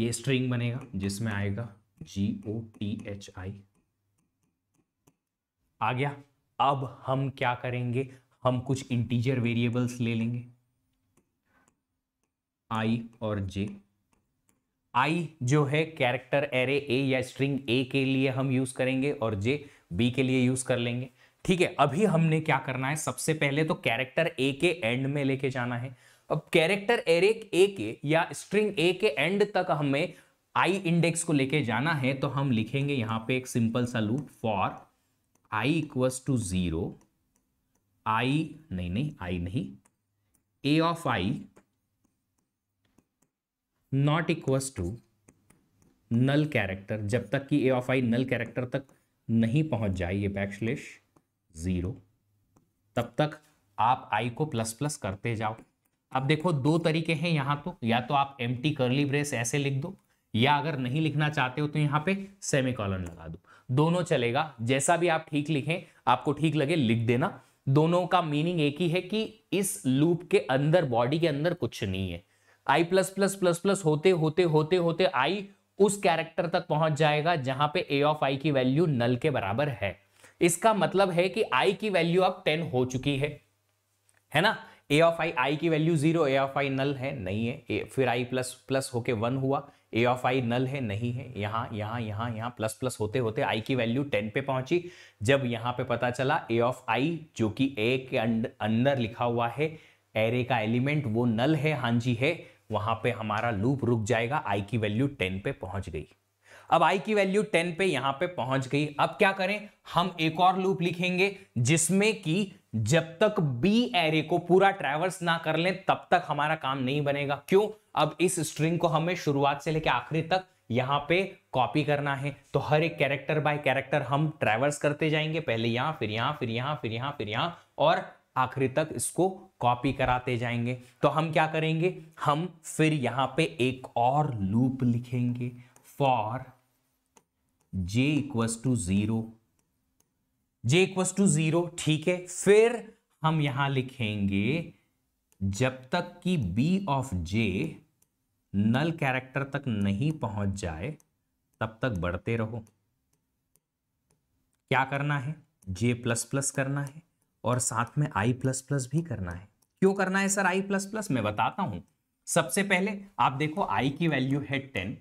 ये स्ट्रिंग बनेगा जिसमें आएगा जी ओ टी एच आई आ गया अब हम क्या करेंगे हम कुछ इंटीजर वेरिएबल्स ले लेंगे आई और जे आई जो है कैरेक्टर एरे ए या स्ट्रिंग ए के लिए हम यूज करेंगे और जे बी के लिए यूज कर लेंगे ठीक है अभी हमने क्या करना है सबसे पहले तो कैरेक्टर ए के एंड में लेके जाना है अब कैरेक्टर एरे ए के या स्ट्रिंग ए के एंड तक हमें आई इंडेक्स को लेके जाना है तो हम लिखेंगे यहां पे एक सिंपल सा loop for I equals to zero I नहीं नहीं आई नहीं A of I not equals to null character जब तक कि A of I null character तक नहीं पहुंच जाए ये बैक्सलेश ज़ीरो तब तक आप आई को प्लस प्लस करते जाओ अब देखो दो तरीके हैं यहाँ तो या तो आप एम टी करली ब्रेस ऐसे लिख दो या अगर नहीं लिखना चाहते हो तो यहाँ पे सेमी कॉलन लगा दो दोनों चलेगा जैसा भी आप ठीक लिखें आपको ठीक लगे लिख देना दोनों का मीनिंग एक ही है कि इस लूप के अंदर बॉडी के अंदर कुछ नहीं है I plus plus plus plus होते होते होते होते आई उस कैरेक्टर तक पहुंच जाएगा जहां पे ए ऑफ आई की वैल्यू नल के बराबर है इसका मतलब है कि आई की वैल्यू अब टेन हो चुकी है है ना ए ऑफ आई आई की value zero A of I null है नहीं है ए, फिर आई प्लस प्लस होके वन हुआ ए ऑफ आई नल है नहीं है यहाँ यहाँ यहाँ यहाँ प्लस प्लस होते होते आई की वैल्यू टेन पे पहुंची जब यहाँ पे पता चला ए ऑफ आई जो कि ए के अंदर लिखा हुआ है एरे का एलिमेंट वो नल है हाँ जी है वहां पे हमारा लूप रुक जाएगा आई की वैल्यू टेन पे पहुंच गई अब आई की वैल्यू टेन पे यहां पे पहुंच गई अब क्या करें हम एक और लूप लिखेंगे जिसमें कि जब तक बी एरे को पूरा ट्रैवर्स ना कर लें तब तक हमारा काम नहीं बनेगा क्यों अब इस स्ट्रिंग को हमें शुरुआत से लेकर आखिरी तक यहां पे कॉपी करना है तो हर एक कैरेक्टर बाय कैरेक्टर हम ट्रैवर्स करते जाएंगे पहले यहां फिर यहां फिर यहां फिर यहां फिर यहां और आखिरी तक इसको कॉपी कराते जाएंगे तो हम क्या करेंगे हम फिर यहां पे एक और लूप लिखेंगे for J equals to zero J equals to zero ठीक है फिर हम यहां लिखेंगे जब तक कि B of J null character तक नहीं पहुंच जाए तब तक बढ़ते रहो क्या करना है जे प्लस प्लस करना है और साथ में आई प्लस प्लस भी करना है क्यों करना है सर आई प्लस प्लस मैं बताता हूं सबसे पहले आप देखो आई की वैल्यू है टेन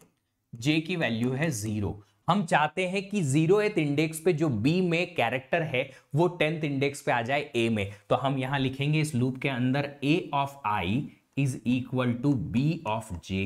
जे की वैल्यू है जीरो हम चाहते हैं कि जीरो इंडेक्स पे जो बी में कैरेक्टर है वो टेंथ इंडेक्स पे आ जाए ए में तो हम यहां लिखेंगे इस लूप के अंदर A of I is equal to B of J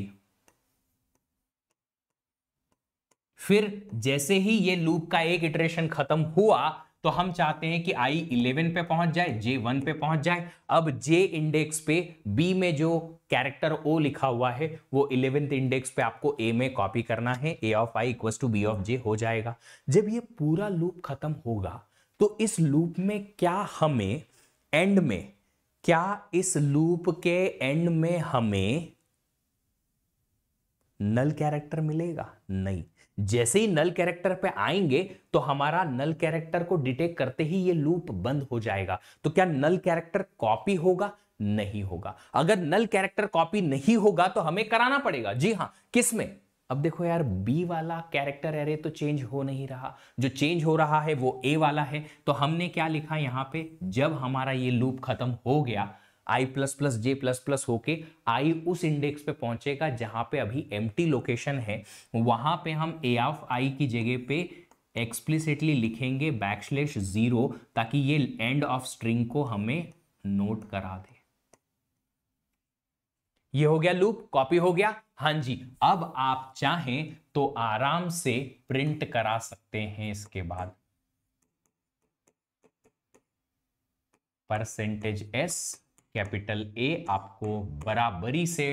फिर जैसे ही ये लूप का एक इटरेशन खत्म हुआ तो हम चाहते हैं कि आई इलेवन पे पहुंच जाए जे वन पे पहुंच जाए अब जे इंडेक्स पे बी में जो कैरेक्टर ओ लिखा हुआ है वो इलेवेंथ इंडेक्स पे आपको ए में कॉपी करना है A of I equal to B of J हो जाएगा जब ये पूरा लूप खत्म होगा तो इस लूप में क्या हमें एंड में क्या इस लूप के एंड में हमें नल कैरेक्टर मिलेगा नहीं जैसे ही नल कैरेक्टर पे आएंगे तो हमारा नल कैरेक्टर को डिटेक्ट करते ही ये लूप बंद हो जाएगा तो क्या नल कैरेक्टर कॉपी होगा नहीं होगा अगर नल कैरेक्टर कॉपी नहीं होगा तो हमें कराना पड़ेगा जी हाँ किस में अब देखो यार बी वाला कैरेक्टर एरे तो चेंज हो नहीं रहा जो चेंज हो रहा है वो ए वाला है तो हमने क्या लिखा यहां पे जब हमारा ये लूप खत्म हो गया I plus plus J plus plus होके आई उस इंडेक्स पे पहुंचेगा जहां पे अभी एम लोकेशन है वहां पे हम ए ऑफ आई की जगह पे एक्सप्लिसिटली लिखेंगे बैकस्लैश जीरो ताकि ये एंड ऑफ स्ट्रिंग को हमें नोट करा दे ये हो गया लूप कॉपी हो गया हां जी अब आप चाहें तो आराम से प्रिंट करा सकते हैं इसके बाद परसेंटेज एस कैपिटल ए आपको बराबरी से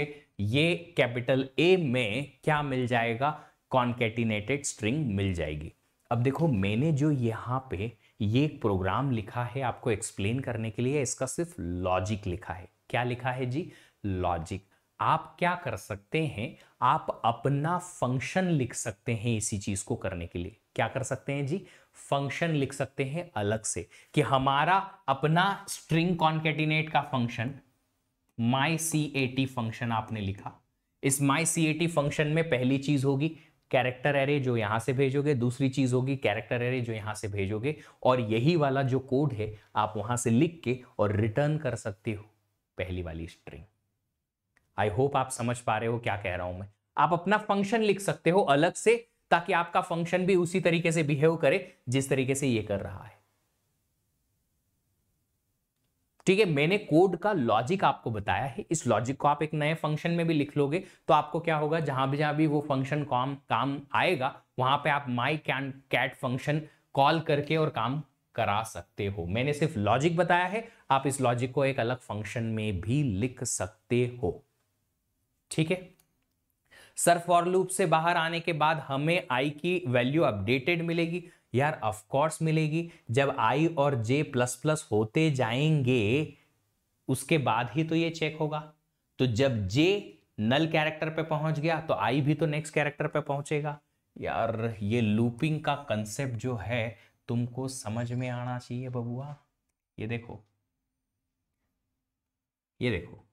ये कैपिटल ए में क्या मिल जाएगा कॉन्केटिनेटेड स्ट्रिंग मिल जाएगी अब देखो मैंने जो यहाँ पे ये प्रोग्राम लिखा है आपको एक्सप्लेन करने के लिए इसका सिर्फ लॉजिक लिखा है क्या लिखा है जी लॉजिक आप क्या कर सकते हैं आप अपना फंक्शन लिख सकते हैं इसी चीज को करने के लिए क्या कर सकते हैं जी फंक्शन लिख सकते हैं अलग से कि हमारा अपना स्ट्रिंग कॉन्केटिनेट का function my C A T function आपने लिखा इस माई सी ए टी फंक्शन में पहली चीज होगी कैरेक्टर एरे जो यहां से भेजोगे दूसरी चीज होगी कैरेक्टर एरे जो यहां से भेजोगे और यही वाला जो कोड है आप वहां से लिख के और रिटर्न कर सकते हो पहली वाली स्ट्रिंग आई होप आप समझ पा रहे हो क्या कह रहा हूं मैं आप अपना फंक्शन लिख सकते हो अलग से ताकि आपका फंक्शन भी उसी तरीके से बिहेव करे जिस तरीके से ये कर रहा है ठीक है मैंने कोड का लॉजिक आपको बताया है इस लॉजिक को आप एक नए फंक्शन में भी लिख लोगे तो आपको क्या होगा जहां भी जहां भी वो फंक्शन काम काम आएगा वहां पे आप my can cat function call करके और काम करा सकते हो मैंने सिर्फ लॉजिक बताया है आप इस लॉजिक को एक अलग फंक्शन में भी लिख सकते हो ठीक है सर फॉर लूप से बाहर आने के बाद हमें आई की वैल्यू अपडेटेड मिलेगी यार ऑफ कोर्स मिलेगी जब आई और जे प्लस प्लस होते जाएंगे उसके बाद ही तो ये चेक होगा तो जब जे नल कैरेक्टर पे पहुंच गया तो आई भी तो नेक्स्ट कैरेक्टर पे पहुंचेगा यार ये लूपिंग का कंसेप्ट जो है तुमको समझ में आना चाहिए बबुआ ये देखो ये देखो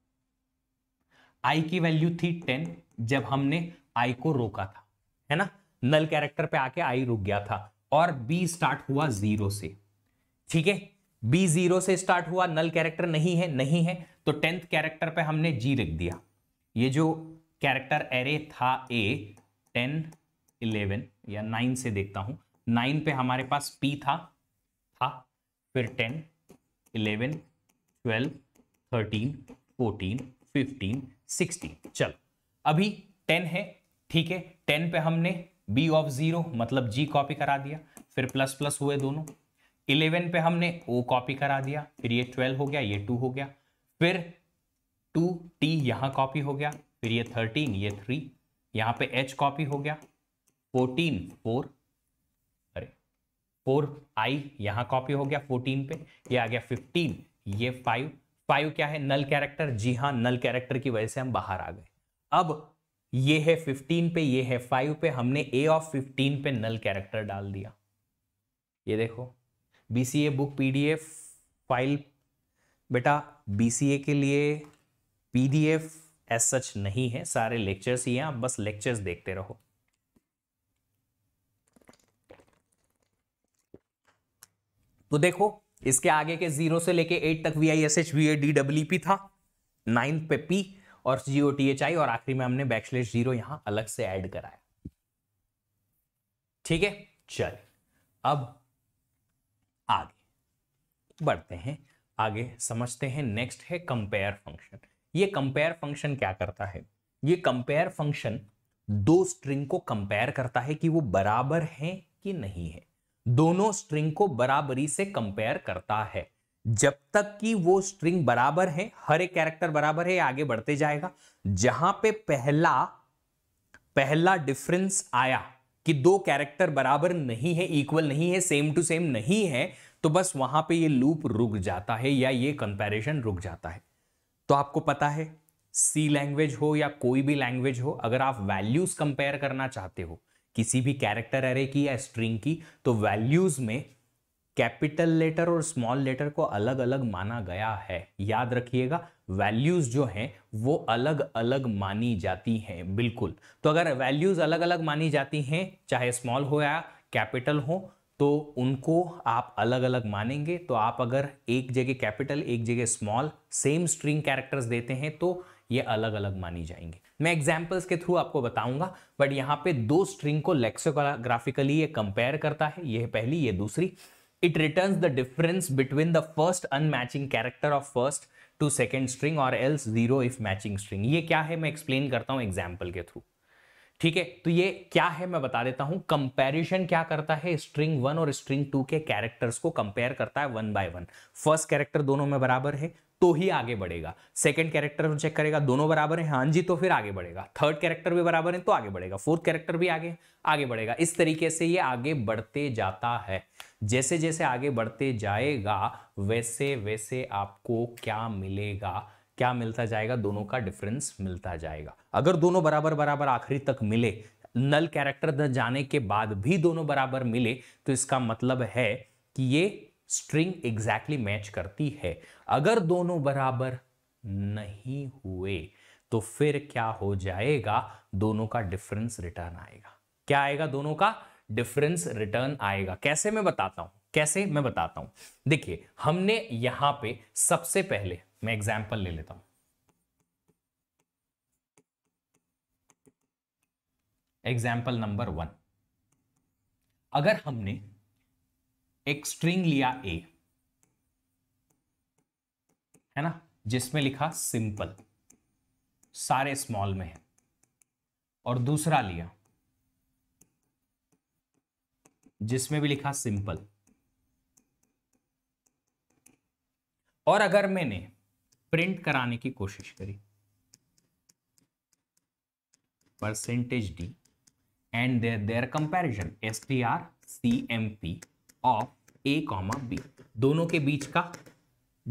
आई की वैल्यू थी टेन जब हमने आई को रोका था है ना नल कैरेक्टर पे आके आई रुक गया था और बी स्टार्ट हुआ जीरो से ठीक है बी जीरो से स्टार्ट हुआ नल कैरेक्टर नहीं है नहीं है तो टेंथ कैरेक्टर पे हमने जी रख दिया ये जो कैरेक्टर एरे था ए टेन इलेवन या नाइन से देखता हूं नाइन पे हमारे पास पी था था फिर ten eleven twelve thirteen fourteen fifteen sixteen चलो अभी टेन है ठीक है टेन पे हमने बी ऑफ जीरो मतलब जी कॉपी करा दिया फिर प्लस प्लस हुए दोनों इलेवन पे हमने ओ कॉपी करा दिया फिर ये ट्वेल्व हो गया ये टू हो गया फिर टू टी यहाँ कॉपी हो गया फिर ये थर्टीन ये थ्री यहाँ पे एच कॉपी हो गया फोर्टीन फोर अरे फोर आई यहाँ कॉपी हो गया फोर्टीन पे ये आ गया फिफ्टीन ये फाइव फाइव क्या है नल कैरेक्टर जी हाँ नल कैरेक्टर की वजह से हम बाहर आ गए अब ये है 15 पे ये है 5 पे हमने ए ऑफ 15 पे नल कैरेक्टर डाल दिया ये देखो बीसीए बुक पीडीएफ फाइल बेटा बीसीए के लिए पीडीएफ एस सच नहीं है सारे लेक्चर्स ही हैं आप बस लेक्चर्स देखते रहो तो देखो इसके आगे के जीरो से लेके एट तक V I S H V A D W P था नाइन्थ पे पी और जीओ टी एच आई और आखिरी में हमने बैकस्लेश जीरो यहां अलग से ऐड कराया ठीक है चल अब आगे बढ़ते हैं आगे समझते हैं नेक्स्ट है कंपेयर फंक्शन ये कंपेयर फंक्शन क्या करता है ये कंपेयर फंक्शन दो स्ट्रिंग को कंपेयर करता है कि वो बराबर हैं कि नहीं है दोनों स्ट्रिंग को बराबरी से कंपेयर करता है जब तक कि वो स्ट्रिंग बराबर है हर एक कैरेक्टर बराबर है आगे बढ़ते जाएगा जहां पे पहला पहला डिफरेंस आया कि दो कैरेक्टर बराबर नहीं है इक्वल नहीं है सेम टू सेम नहीं है तो बस वहां पे ये लूप रुक जाता है या ये कंपैरिजन रुक जाता है तो आपको पता है सी लैंग्वेज हो या कोई भी लैंग्वेज हो अगर आप वैल्यूज कंपेयर करना चाहते हो किसी भी कैरेक्टर अरे की या स्ट्रिंग की तो वैल्यूज में कैपिटल लेटर और स्मॉल लेटर को अलग अलग माना गया है याद रखिएगा वैल्यूज जो हैं वो अलग अलग मानी जाती हैं बिल्कुल तो अगर वैल्यूज अलग अलग मानी जाती हैं चाहे स्मॉल हो या कैपिटल हो तो उनको आप अलग अलग मानेंगे तो आप अगर एक जगह कैपिटल एक जगह स्मॉल सेम स्ट्रिंग कैरेक्टर्स देते हैं तो ये अलग अलग मानी जाएंगे मैं एग्जाम्पल्स के थ्रू आपको बताऊंगा बट यहाँ पे दो स्ट्रिंग को लेक्सोग्राफिकली ये कंपेयर करता है ये पहली ये दूसरी it returns the difference between the first unmatching character of first to second string और else zero if matching string ये क्या है मैं एक्सप्लेन करता हूं एग्जाम्पल के थ्रू ठीक है तो ये क्या है मैं बता देता हूं कंपैरिजन क्या करता है स्ट्रिंग वन और स्ट्रिंग टू के कैरेक्टर्स को कंपेयर करता है one by one first character दोनों में बराबर है तो ही आगे बढ़ेगा सेकंड कैरेक्टर चेक करेगा दोनों बराबर हैं हाँ जी तो फिर आगे बढ़ेगा थर्ड कैरेक्टर भी बराबर है तो आगे बढ़ेगा फोर्थ कैरेक्टर भी आगे आगे बढ़ेगा इस तरीके से ये आगे बढ़ते जाता है जैसे जैसे आगे बढ़ते जाएगा वैसे वैसे आपको क्या मिलेगा क्या मिलता जाएगा दोनों का डिफरेंस मिलता जाएगा अगर दोनों बराबर बराबर आखिरी तक मिले नल कैरेक्टर जाने के बाद भी दोनों बराबर मिले तो इसका मतलब है कि ये स्ट्रिंग एग्जैक्टली मैच करती है अगर दोनों बराबर नहीं हुए तो फिर क्या हो जाएगा दोनों का डिफरेंस रिटर्न आएगा क्या आएगा दोनों का डिफरेंस रिटर्न आएगा कैसे मैं बताता हूं कैसे मैं बताता हूं देखिए हमने यहां पे सबसे पहले मैं एग्जाम्पल ले लेता हूं एग्जाम्पल नंबर वन अगर हमने एक स्ट्रिंग लिया ए है ना जिसमें लिखा सिंपल सारे स्मॉल में है और दूसरा लिया जिसमें भी लिखा सिंपल और अगर मैंने प्रिंट कराने की कोशिश करी percentage D and there there comparison S T R C M P of A comma B दोनों के बीच का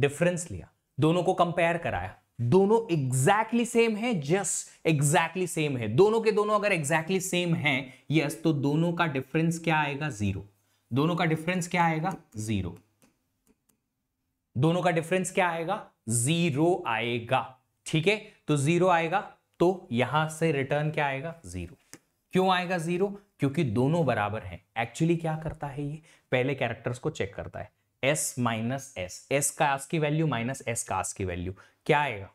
डिफरेंस लिया दोनों को कंपेयर कराया दोनों एग्जैक्टली सेम है जस्ट एग्जैक्टली सेम है दोनों के दोनों अगर एग्जैक्टली सेम है यस तो दोनों का डिफरेंस क्या आएगा जीरो दोनों का डिफरेंस क्या आएगा जीरो दोनों का डिफरेंस क्या आएगा जीरो आएगा ठीक है तो जीरो आएगा तो यहां से रिटर्न क्या आएगा जीरो क्यों आएगा जीरो क्योंकि दोनों बराबर हैं एक्चुअली क्या करता है ये पहले कैरेक्टर्स को चेक करता है एस माइनस एस एस का आस की वैल्यू माइनस एस का आस की वैल्यू क्या आएगा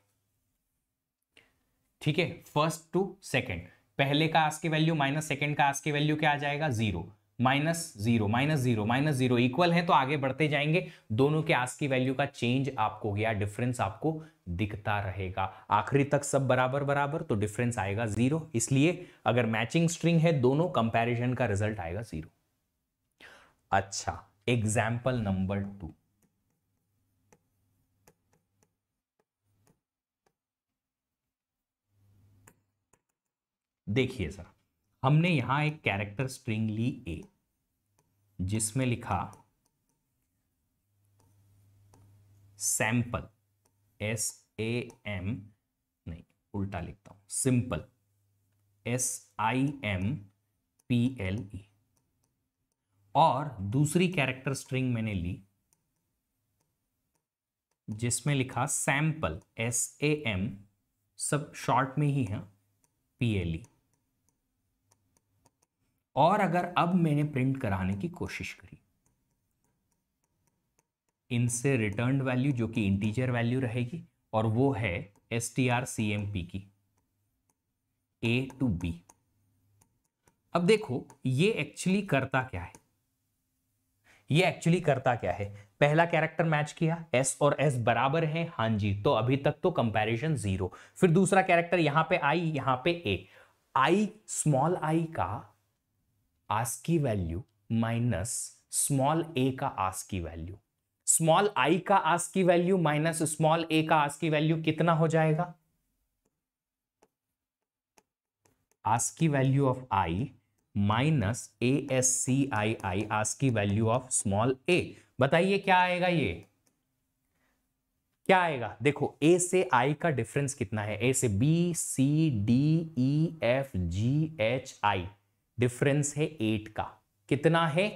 ठीक है फर्स्ट टू सेकेंड पहले का आस की वैल्यू माइनस सेकेंड का आस की वैल्यू क्या आ जाएगा zero minus zero minus zero minus zero equal है तो आगे बढ़ते जाएंगे दोनों के आस की वैल्यू का चेंज आपको गया डिफरेंस आपको दिखता रहेगा आखिरी तक सब बराबर बराबर तो डिफरेंस आएगा जीरो इसलिए अगर मैचिंग स्ट्रिंग है दोनों कंपैरिजन का रिजल्ट आएगा जीरो अच्छा एग्जाम्पल नंबर टू देखिए सर हमने यहां एक कैरेक्टर स्ट्रिंग ली ए जिसमें लिखा सैंपल एस ए एम नहीं उल्टा लिखता हूं simple S I M P L E और दूसरी कैरेक्टर स्ट्रिंग मैंने ली जिसमें लिखा सैंपल एस ए एम सब शॉर्ट में ही है पी ई और अगर अब मैंने प्रिंट कराने की कोशिश करी इनसे रिटर्न वैल्यू जो कि इंटीजर वैल्यू रहेगी और वो है S T R C M P की ए टू बी अब देखो ये एक्चुअली करता क्या है ये एक्चुअली करता क्या है पहला कैरेक्टर मैच किया एस और एस बराबर है हाँ जी तो अभी तक तो कंपैरिजन जीरो फिर दूसरा कैरेक्टर यहां पे आई यहां पे ए आई स्मॉल आई का की वैल्यू माइनस स्मॉल ए का आस की वैल्यू स्मॉल आई का आस की वैल्यू माइनस स्मॉल ए का आस की वैल्यू कितना हो जाएगा आस की value of I minus A S C I I ASCII की वैल्यू ऑफ स्मॉल ए बताइए क्या आएगा ये क्या आएगा देखो ए से आई का डिफरेंस कितना है ए से B C D E F G H I difference है एट का कितना है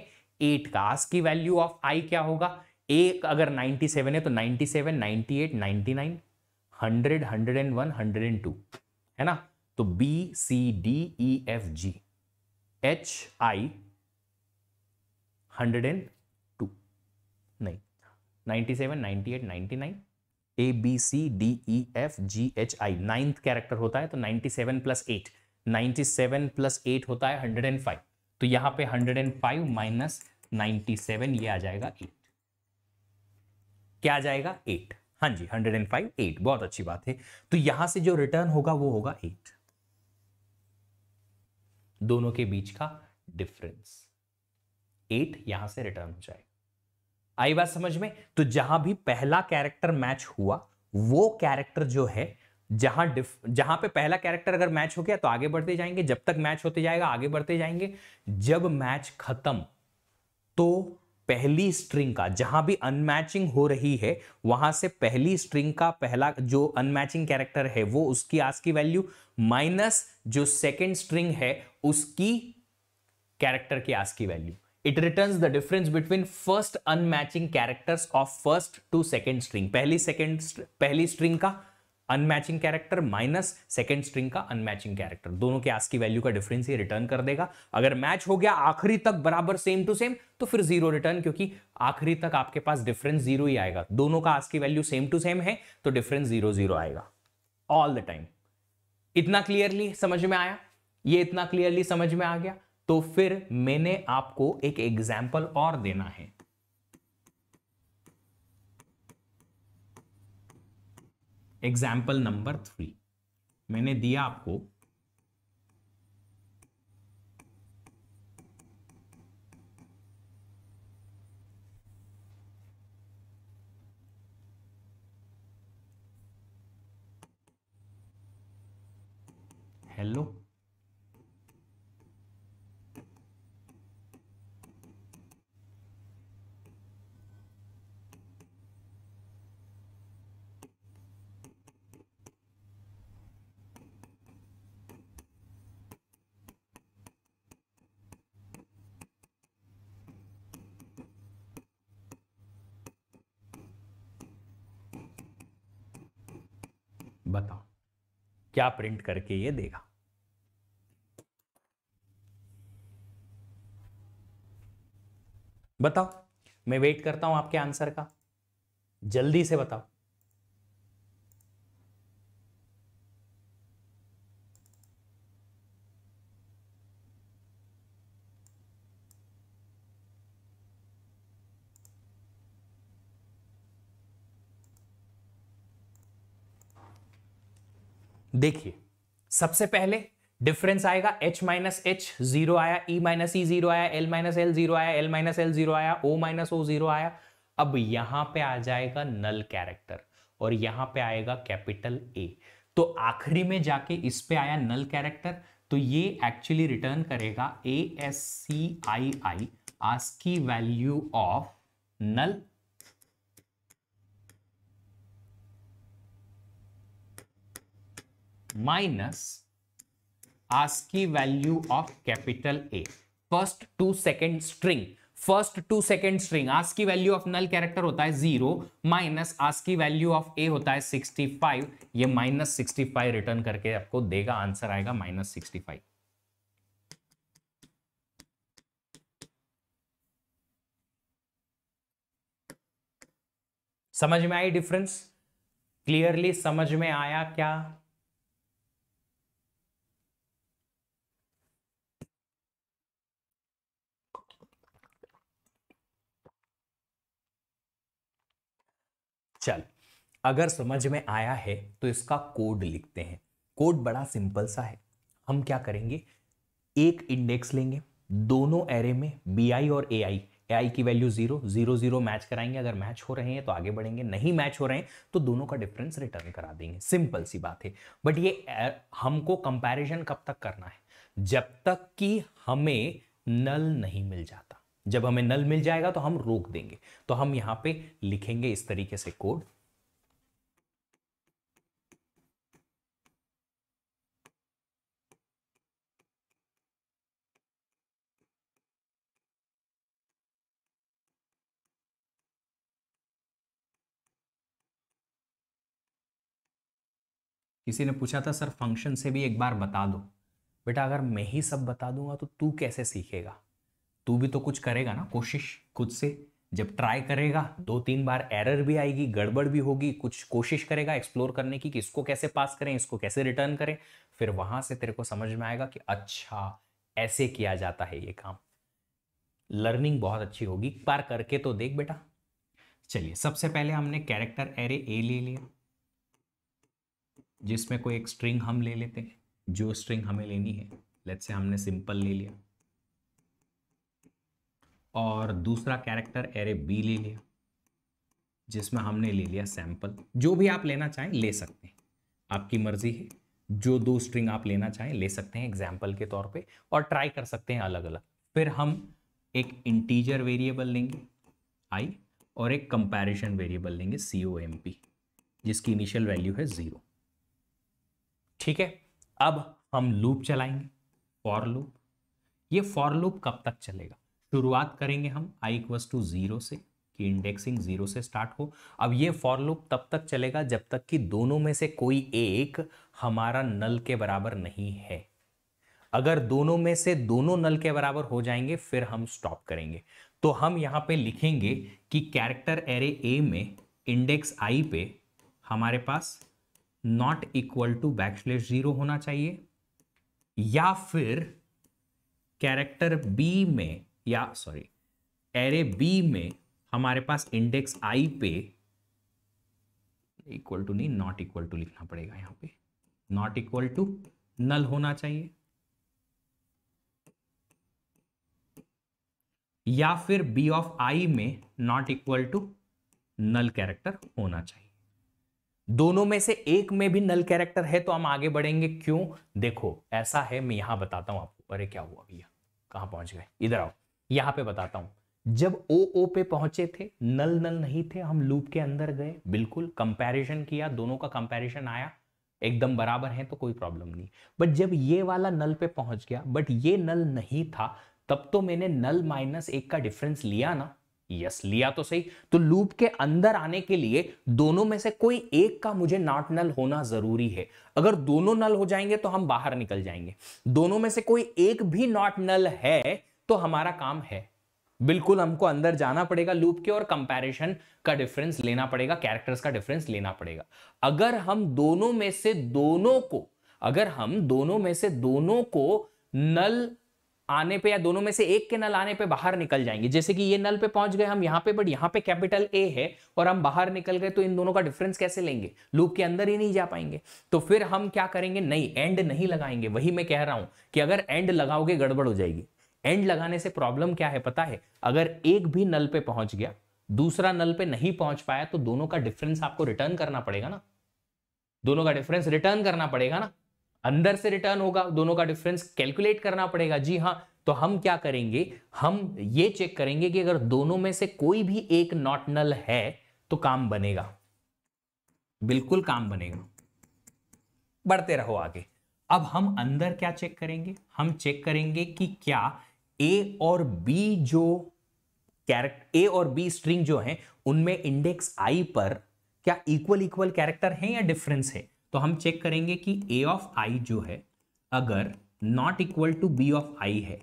एट का आस की वैल्यू ऑफ आई क्या होगा एक अगर नाइनटी सेवन है तो seven eight ninety nine hundred hundred and one hundred and two है ना तो B C D E F G H I hundred and two नहीं ninety seven ninety eight ninety nine A B C D E F G H I ninth character होता है तो ninety seven plus eight ninety seven plus eight होता है hundred and five तो यहाँ पे hundred and five minus ninety seven ये आ जाएगा एट क्या आ जाएगा एट हाँ जी हंड्रेड एंड फाइव एट बहुत अच्छी बात है तो यहां से जो रिटर्न होगा वो होगा एट दोनों के बीच का डिफरेंस एट यहां से रिटर्न हो जाएगा आई बात समझ में तो जहां भी पहला कैरेक्टर मैच हुआ वो कैरेक्टर जो है जहां डिफ जहां पे पहला कैरेक्टर अगर मैच हो गया तो आगे बढ़ते जाएंगे जब तक मैच होते जाएगा आगे बढ़ते जाएंगे जब मैच खत्म तो पहली स्ट्रिंग का जहां भी अनमैचिंग हो रही है वहां से पहली स्ट्रिंग का पहला जो अनमैचिंग कैरेक्टर है वो उसकी आज की वैल्यू माइनस जो सेकेंड स्ट्रिंग है उसकी कैरेक्टर की आज की value it return the difference between first unmatching characters of first to second string पहली सेकेंड पहली स्ट्रिंग का unmatching character minus second string का अनमैचिंग कैरेक्टर दोनों के की वैल्यू का डिफरेंस ही रिटर्न कर देगा अगर मैच हो गया आखिरी तक बराबर सेम टू सेम तो फिर जीरो रिटर्न क्योंकि आखिरी तक आपके पास डिफरेंस जीरो ही आएगा दोनों का की वैल्यू सेम टू सेम है तो डिफरेंस जीरो जीरो आएगा ऑल द टाइम इतना क्लियरली समझ में आया ये इतना क्लियरली समझ में आ गया तो फिर मैंने आपको एक एग्जाम्पल और देना है एग्जाम्पल नंबर थ्री मैंने दिया आपको हेलो बताओ क्या प्रिंट करके ये देगा बताओ मैं वेट करता हूं आपके आंसर का जल्दी से बताओ देखिए सबसे पहले डिफरेंस आएगा h माइनस एच जीरो आया e माइनस ई जीरो आया l माइनस एल जीरो आया l माइनस एल जीरो आया o माइनस ओ जीरो आया अब यहां पे आ जाएगा नल कैरेक्टर और यहां पे आएगा कैपिटल A तो आखिरी में जाके इस पे आया नल कैरेक्टर तो ये एक्चुअली रिटर्न करेगा A S C I I ASCII value of null minus की value of capital A first to second string first to second string आज की वैल्यू ऑफ नल कैरेक्टर होता है जीरो माइनस आज की वैल्यू ऑफ ए होता है sixty five ये माइनस सिक्सटी फाइव रिटर्न करके आपको देगा आंसर आएगा माइनस सिक्सटी फाइव समझ में आई डिफरेंस क्लियरली समझ में आया क्या अगर समझ में आया है तो इसका कोड लिखते हैं कोड बड़ा सिंपल सा है हम क्या करेंगे एक इंडेक्स लेंगे दोनों एरे में बी आई और ए आई ए आई की value zero zero zero match कराएंगे अगर मैच हो रहे हैं तो आगे बढ़ेंगे नहीं मैच हो रहे हैं तो दोनों का डिफरेंस रिटर्न करा देंगे सिंपल सी बात है बट ये हमको कंपैरिजन कब तक करना है जब तक कि हमें नल नहीं मिल जाता जब हमें नल मिल जाएगा तो हम रोक देंगे तो हम यहाँ पे लिखेंगे इस तरीके से कोड किसी ने पूछा था सर फंक्शन से भी एक बार बता दो बेटा अगर मैं ही सब बता दूंगा तो तू कैसे सीखेगा तू भी तो कुछ करेगा ना कोशिश खुद से जब ट्राई करेगा दो तीन बार एरर भी आएगी गड़बड़ भी होगी कुछ कोशिश करेगा एक्सप्लोर करने की कि इसको कैसे पास करें इसको कैसे रिटर्न करें फिर वहां से तेरे को समझ में आएगा कि अच्छा ऐसे किया जाता है ये काम लर्निंग बहुत अच्छी होगी एक बार करके तो देख बेटा चलिए सबसे पहले हमने कैरेक्टर एरे ए ले लिया जिसमें कोई एक स्ट्रिंग हम ले लेते हैं जो स्ट्रिंग हमें लेनी है लेट से हमने सिंपल ले लिया और दूसरा कैरेक्टर एरे बी ले लिया जिसमें हमने ले लिया सैंपल जो भी आप लेना चाहें ले सकते हैं आपकी मर्जी है जो दो स्ट्रिंग आप लेना चाहें ले सकते हैं एग्जाम्पल के तौर पे और ट्राई कर सकते हैं अलग अलग फिर हम एक इंटीजर वेरिएबल लेंगे आई और एक कंपैरिजन वेरिएबल लेंगे सी ओ एम पी जिसकी इनिशियल वैल्यू है ज़ीरो ठीक है अब हम लूप चलाएंगे फॉर लूप ये फॉर लूप कब तक चलेगा शुरुआत करेंगे हम आई इक्वस टू जीरो से कि इंडेक्सिंग जीरो से स्टार्ट हो अब ये फॉर लूप तब तक चलेगा जब तक कि दोनों में से कोई एक हमारा नल के बराबर नहीं है अगर दोनों में से दोनों नल के बराबर हो जाएंगे फिर हम स्टॉप करेंगे तो हम यहाँ पे लिखेंगे कि कैरेक्टर एरे ए में इंडेक्स आई पे हमारे पास not equal to backslash zero होना चाहिए या फिर कैरेक्टर बी में या सॉरी एरे बी में हमारे पास इंडेक्स आई पे इक्वल टू नहीं नॉट इक्वल टू लिखना पड़ेगा यहां पे नॉट इक्वल टू नल होना चाहिए या फिर बी ऑफ आई में not equal to null character होना चाहिए दोनों में से एक में भी नल कैरेक्टर है तो हम आगे बढ़ेंगे क्यों देखो ऐसा है मैं यहां बताता हूं आपको अरे क्या हुआ भैया कहां पहुंच गए इधर आओ यहां पे बताता हूं जब ओ ओ पे पहुंचे थे नल नल नहीं थे हम लूप के अंदर गए बिल्कुल कंपैरिजन किया दोनों का कंपैरिजन आया एकदम बराबर है तो कोई प्रॉब्लम नहीं बट जब ये वाला नल पे पहुंच गया बट ये नल नहीं था तब तो मैंने नल माइनस एक का डिफरेंस लिया ना यस लिया तो सही तो लूप के अंदर आने के लिए दोनों में से कोई एक का मुझे नॉट नल होना जरूरी है अगर दोनों नल हो जाएंगे तो हम बाहर निकल जाएंगे दोनों में से कोई एक भी नॉट नल है तो हमारा काम है बिल्कुल हमको अंदर जाना पड़ेगा लूप के और कंपैरिजन का डिफरेंस लेना पड़ेगा कैरेक्टर्स का डिफरेंस लेना पड़ेगा अगर हम दोनों में से दोनों को अगर हम दोनों में से दोनों को नल आने पे या दोनों में से एक के नल आने पे बाहर निकल जाएंगे जैसे कि ये नल पे पहुंच गए हम यहाँ पे बट यहाँ पे कैपिटल ए है और हम बाहर निकल गए तो इन दोनों का डिफरेंस कैसे लेंगे लूप के अंदर ही नहीं जा पाएंगे तो फिर हम क्या करेंगे नहीं एंड नहीं लगाएंगे वही मैं कह रहा हूं कि अगर एंड लगाओगे गड़बड़ हो जाएगी एंड लगाने से प्रॉब्लम क्या है पता है अगर एक भी नल पे पहुंच गया दूसरा नल पे नहीं पहुंच पाया तो दोनों का डिफरेंस आपको रिटर्न करना पड़ेगा ना दोनों का डिफरेंस रिटर्न करना पड़ेगा ना अंदर से रिटर्न होगा दोनों का डिफरेंस कैलकुलेट करना पड़ेगा जी हाँ तो हम क्या करेंगे हम ये चेक करेंगे कि अगर दोनों में से कोई भी एक नॉट नल है तो काम बनेगा बिल्कुल काम बनेगा बढ़ते रहो आगे अब हम अंदर क्या चेक करेंगे हम चेक करेंगे कि क्या ए और बी जो कैरेक्टर ए और बी स्ट्रिंग जो है उनमें इंडेक्स आई पर क्या इक्वल इक्वल कैरेक्टर है या डिफरेंस है तो हम चेक करेंगे कि ए ऑफ आई जो है अगर not equal to B of I है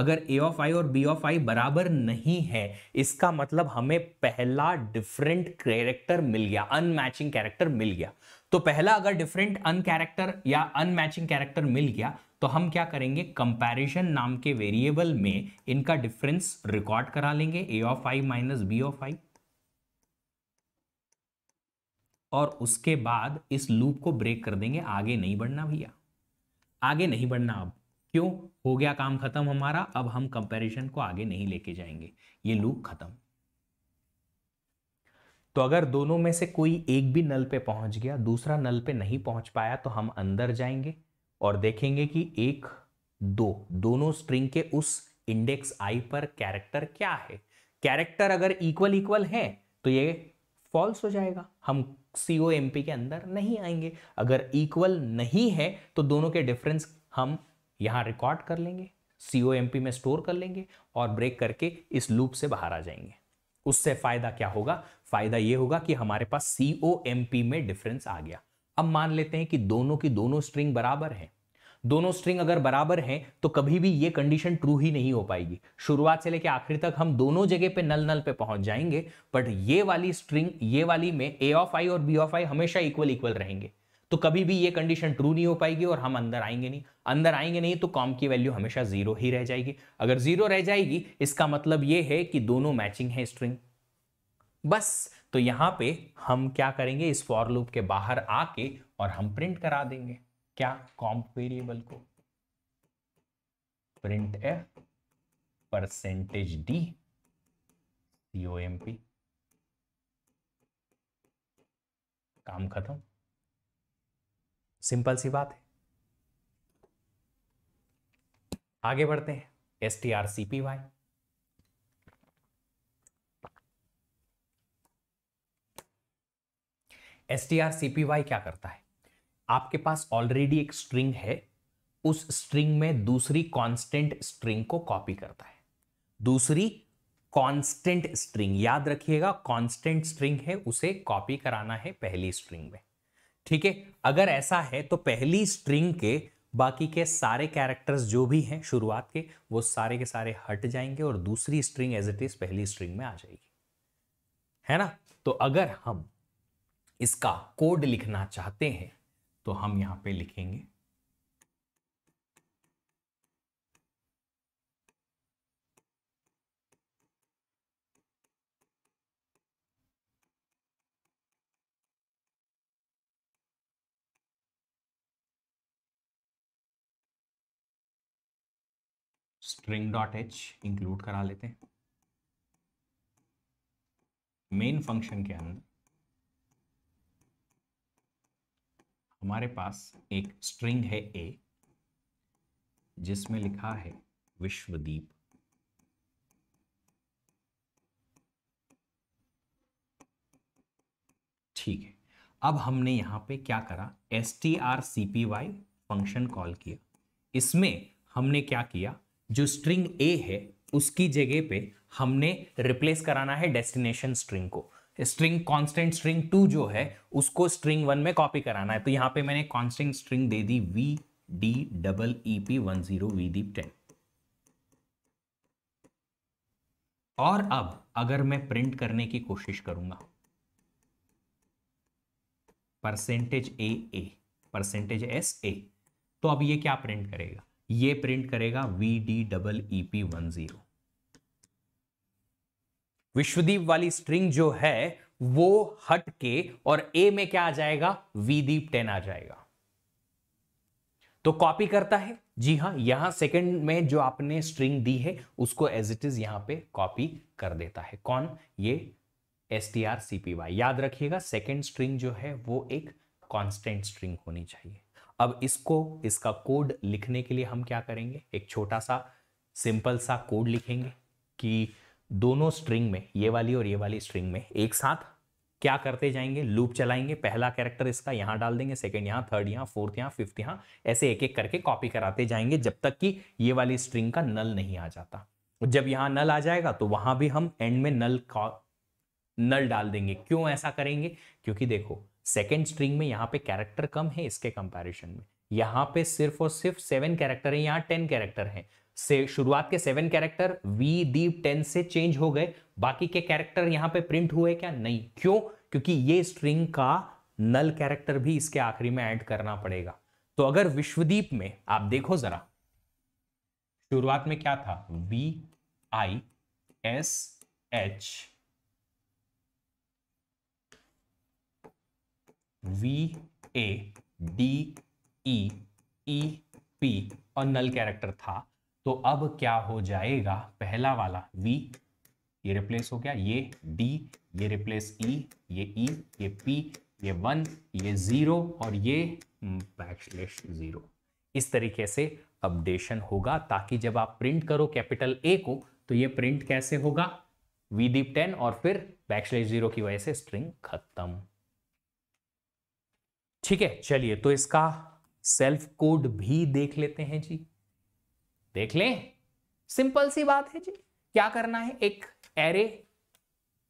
अगर ए ऑफ आई और बी ऑफ आई बराबर नहीं है इसका मतलब हमें पहला डिफरेंट कैरेक्टर मिल गया अनमैचिंग कैरेक्टर मिल गया तो पहला अगर डिफरेंट अन कैरेक्टर या अनमैचिंग कैरेक्टर मिल गया तो हम क्या करेंगे कंपैरिजन नाम के वेरिएबल में इनका डिफरेंस रिकॉर्ड करा लेंगे A of I minus B of I और उसके बाद इस लूप को ब्रेक कर देंगे आगे नहीं बढ़ना भैया आगे नहीं बढ़ना अब क्यों हो गया काम खत्म हमारा अब हम कंपैरिजन को आगे नहीं लेके जाएंगे ये लूप खत्म तो अगर दोनों में से कोई एक भी नल पे पहुंच गया दूसरा नल पे नहीं पहुंच पाया तो हम अंदर जाएंगे और देखेंगे कि एक दो दोनों स्ट्रिंग के उस इंडेक्स आई पर कैरेक्टर क्या है कैरेक्टर अगर इक्वल इक्वल है तो ये फॉल्स हो जाएगा हम सी ओ एम पी के अंदर नहीं आएंगे अगर इक्वल नहीं है तो दोनों के डिफरेंस हम यहाँ रिकॉर्ड कर लेंगे सी ओ एम पी में स्टोर कर लेंगे और ब्रेक करके इस लूप से बाहर आ जाएंगे उससे फायदा क्या होगा फायदा ये होगा कि हमारे पास सी ओ एम पी में डिफरेंस आ गया अब मान लेते हैं कि दोनों की दोनों स्ट्रिंग बराबर है दोनों स्ट्रिंग अगर बराबर हैं तो कभी भी ये कंडीशन ट्रू ही नहीं हो पाएगी शुरुआत से लेकर आखिर तक हम दोनों जगह पे नल नल पे पहुंच जाएंगे बट ये वाली स्ट्रिंग ये वाली में ए ऑफ आई और बी ऑफ आई हमेशा इक्वल इक्वल रहेंगे तो कभी भी ये कंडीशन ट्रू नहीं हो पाएगी और हम अंदर आएंगे नहीं अंदर आएंगे नहीं तो कॉम की वैल्यू हमेशा जीरो ही रह जाएगी अगर जीरो रह जाएगी इसका मतलब ये है कि दोनों मैचिंग है स्ट्रिंग बस तो यहां पे हम क्या करेंगे इस फॉर लूप के बाहर आके और हम प्रिंट करा देंगे क्या कॉम्प वेरिएबल को print F percentage D C O M P काम खत्म सिंपल सी बात है आगे बढ़ते हैं S T R C P Y S T R C P Y क्या करता है आपके पास ऑलरेडी एक स्ट्रिंग है उस स्ट्रिंग में दूसरी कांस्टेंट स्ट्रिंग को कॉपी करता है दूसरी कांस्टेंट स्ट्रिंग याद रखिएगा कांस्टेंट स्ट्रिंग है उसे कॉपी कराना है पहली स्ट्रिंग में ठीक है अगर ऐसा है तो पहली स्ट्रिंग के बाकी के सारे कैरेक्टर्स जो भी हैं शुरुआत के वो सारे के सारे हट जाएंगे और दूसरी स्ट्रिंग एज इट इज पहली स्ट्रिंग में आ जाएगी है ना तो अगर हम इसका कोड लिखना चाहते हैं तो हम यहाँ पे लिखेंगे स्ट्रिंग डॉट एच इंक्लूड करा लेते हैं मेन फंक्शन के अंदर हमारे पास एक स्ट्रिंग है ए जिसमें लिखा है विश्वदीप ठीक है अब हमने यहां पे क्या करा S T R C P Y function call किया इसमें हमने क्या किया जो स्ट्रिंग ए है उसकी जगह पे हमने रिप्लेस कराना है डेस्टिनेशन स्ट्रिंग को स्ट्रिंग कांस्टेंट स्ट्रिंग टू जो है उसको स्ट्रिंग वन में कॉपी कराना है तो यहाँ पे मैंने कांस्टेंट स्ट्रिंग दे दी V D double E P one zero V D ten और अब अगर मैं प्रिंट करने की कोशिश करूंगा percentage A A percentage S A तो अब ये क्या प्रिंट करेगा ये प्रिंट करेगा V D double E P one zero Vishwadeep वाली स्ट्रिंग जो है वो हट के और ए में क्या आ जाएगा वीदीप टेन आ जाएगा तो कॉपी करता है जी हां यहां सेकंड में जो आपने स्ट्रिंग दी है उसको एज इट इज यहां पे कॉपी कर देता है कौन ये S T R C P Y याद रखिएगा सेकेंड स्ट्रिंग जो है वो एक कॉन्स्टेंट स्ट्रिंग होनी चाहिए अब इसको इसका कोड लिखने के लिए हम क्या करेंगे एक छोटा सा सिंपल सा कोड लिखेंगे कि दोनों स्ट्रिंग में ये वाली और ये वाली स्ट्रिंग में एक साथ क्या करते जाएंगे लूप चलाएंगे पहला कैरेक्टर इसका यहाँ डाल देंगे सेकेंड यहाँ थर्ड यहाँ फोर्थ यहाँ फिफ्थ यहाँ ऐसे एक एक करके कॉपी कराते जाएंगे जब तक कि ये वाली स्ट्रिंग का नल नहीं आ जाता जब यहाँ नल आ जाएगा तो वहां भी हम एंड में नल नल डाल देंगे क्यों ऐसा करेंगे क्योंकि देखो सेकेंड स्ट्रिंग में यहाँ पे कैरेक्टर कम है इसके कंपेरिजन में यहाँ पे सिर्फ और सिर्फ सेवन कैरेक्टर है यहाँ टेन कैरेक्टर है से शुरुआत के seven character V Deep ten से चेंज हो गए बाकी के कैरेक्टर यहां पे प्रिंट हुए क्या नहीं क्यों क्योंकि ये स्ट्रिंग का नल कैरेक्टर भी इसके आखिरी में ऐड करना पड़ेगा तो अगर विश्वदीप में आप देखो जरा शुरुआत में क्या था V I S H V A D E E P और नल कैरेक्टर था तो अब क्या हो जाएगा पहला वाला V ये रिप्लेस हो गया ये D ये रिप्लेस E ये E ये P ये वन ये जीरो और ये बैकलेश hmm, जीरो इस तरीके से अपडेशन होगा ताकि जब आप प्रिंट करो कैपिटल ए को तो ये प्रिंट कैसे होगा वीदीप टेन और फिर बैकलेश जीरो की वजह से स्ट्रिंग खत्म ठीक है चलिए तो इसका सेल्फ कोड भी देख लेते हैं जी देख लें सिंपल सी बात है जी क्या करना है एक एरे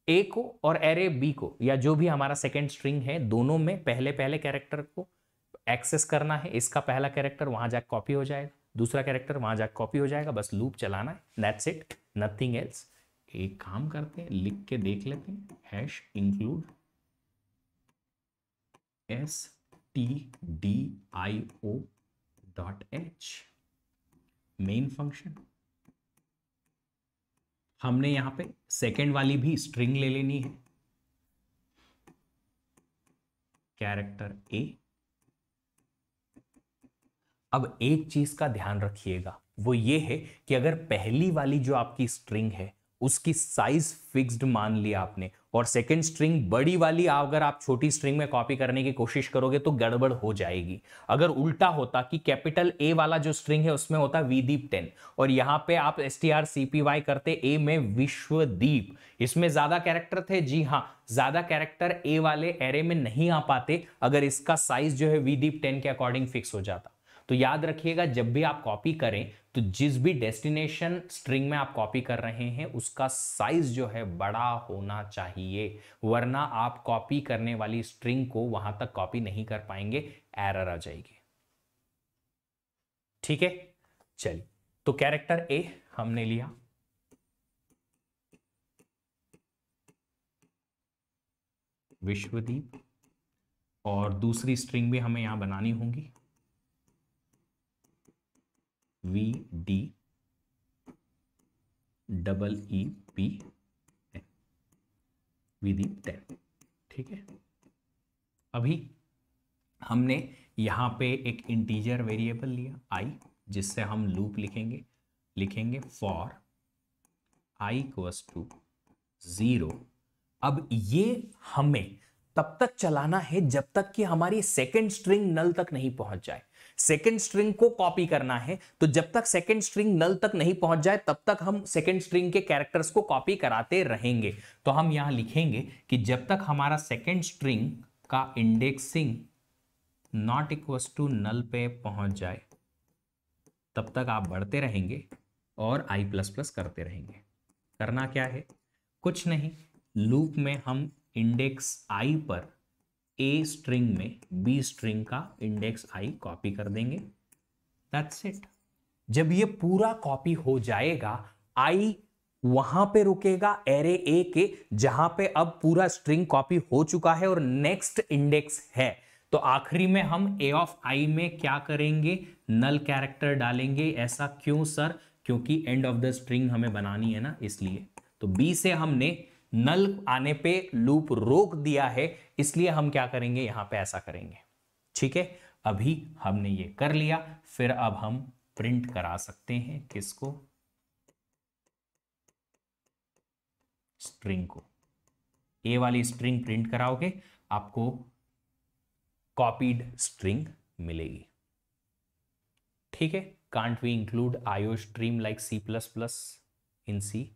ए को और एरे बी को या जो भी हमारा सेकेंड स्ट्रिंग है दोनों में पहले पहले कैरेक्टर को एक्सेस करना है इसका पहला कैरेक्टर वहां जाकर कॉपी हो जाएगा दूसरा कैरेक्टर वहां जाकर कॉपी हो जाएगा बस लूप चलाना है दैट्स इट नथिंग एल्स एक काम करते हैं लिख के देख लेते हैं hash include S T D I O dot H main function हमने यहां पे सेकेंड वाली भी स्ट्रिंग ले लेनी है कैरेक्टर ए अब एक चीज का ध्यान रखिएगा वो ये है कि अगर पहली वाली जो आपकी स्ट्रिंग है उसकी साइज फिक्स्ड मान लिया आपने और सेकेंड स्ट्रिंग बड़ी वाली अगर आप छोटी स्ट्रिंग में कॉपी करने की कोशिश करोगे तो गड़बड़ हो जाएगी अगर उल्टा होता कि कैपिटल ए वाला जो स्ट्रिंग है उसमें होता विदीप टेन और यहाँ पे आप S T R C P Y करते ए में विश्वदीप इसमें ज्यादा कैरेक्टर थे जी हाँ ज्यादा कैरेक्टर ए वाले एरे में नहीं आ पाते अगर इसका साइज जो है विदीप टेन के अकॉर्डिंग फिक्स हो जाता तो याद रखिएगा जब भी आप कॉपी करें तो जिस भी डेस्टिनेशन स्ट्रिंग में आप कॉपी कर रहे हैं उसका साइज जो है बड़ा होना चाहिए वरना आप कॉपी करने वाली स्ट्रिंग को वहां तक कॉपी नहीं कर पाएंगे एरर आ जाएगी ठीक है चलिए तो कैरेक्टर ए हमने लिया विश्वदीप और दूसरी स्ट्रिंग भी हमें यहां बनानी होगी V D double E P N Vdeep ten ठीक है अभी हमने यहाँ पे एक इंटीजर वेरिएबल लिया आई जिससे हम लूप लिखेंगे लिखेंगे for I equals to zero अब ये हमें तब तक चलाना है जब तक कि हमारी सेकेंड स्ट्रिंग नल तक नहीं पहुंच जाए सेकेंड स्ट्रिंग को कॉपी करना है तो जब तक सेकेंड स्ट्रिंग नल तक नहीं पहुंच जाए तब तक हम सेकेंड स्ट्रिंग के कैरेक्टर्स को कॉपी कराते रहेंगे तो हम यहां लिखेंगे कि जब तक हमारा सेकेंड स्ट्रिंग का indexing not equals to null पे पहुंच जाए तब तक आप बढ़ते रहेंगे और आई प्लस प्लस करते रहेंगे करना क्या है कुछ नहीं लूप में हम इंडेक्स आई पर ए स्ट्रिंग में बी स्ट्रिंग का इंडेक्स आई कॉपी कर देंगे दैट्स इट जब ये पूरा कॉपी हो जाएगा आई वहां पे रुकेगा एरे ए के जहां पे अब पूरा स्ट्रिंग कॉपी हो चुका है और नेक्स्ट इंडेक्स है तो आखिरी में हम ए ऑफ आई में क्या करेंगे नल कैरेक्टर डालेंगे ऐसा क्यों सर क्योंकि एंड ऑफ द स्ट्रिंग हमें बनानी है ना इसलिए तो बी से हमने नल आने पे लूप रोक दिया है इसलिए हम क्या करेंगे यहां पे ऐसा करेंगे ठीक है अभी हमने ये कर लिया फिर अब हम प्रिंट करा सकते हैं किसको स्ट्रिंग को ए वाली स्ट्रिंग प्रिंट कराओगे आपको कॉपीड स्ट्रिंग मिलेगी ठीक है can't we include IO stream like C plus plus in C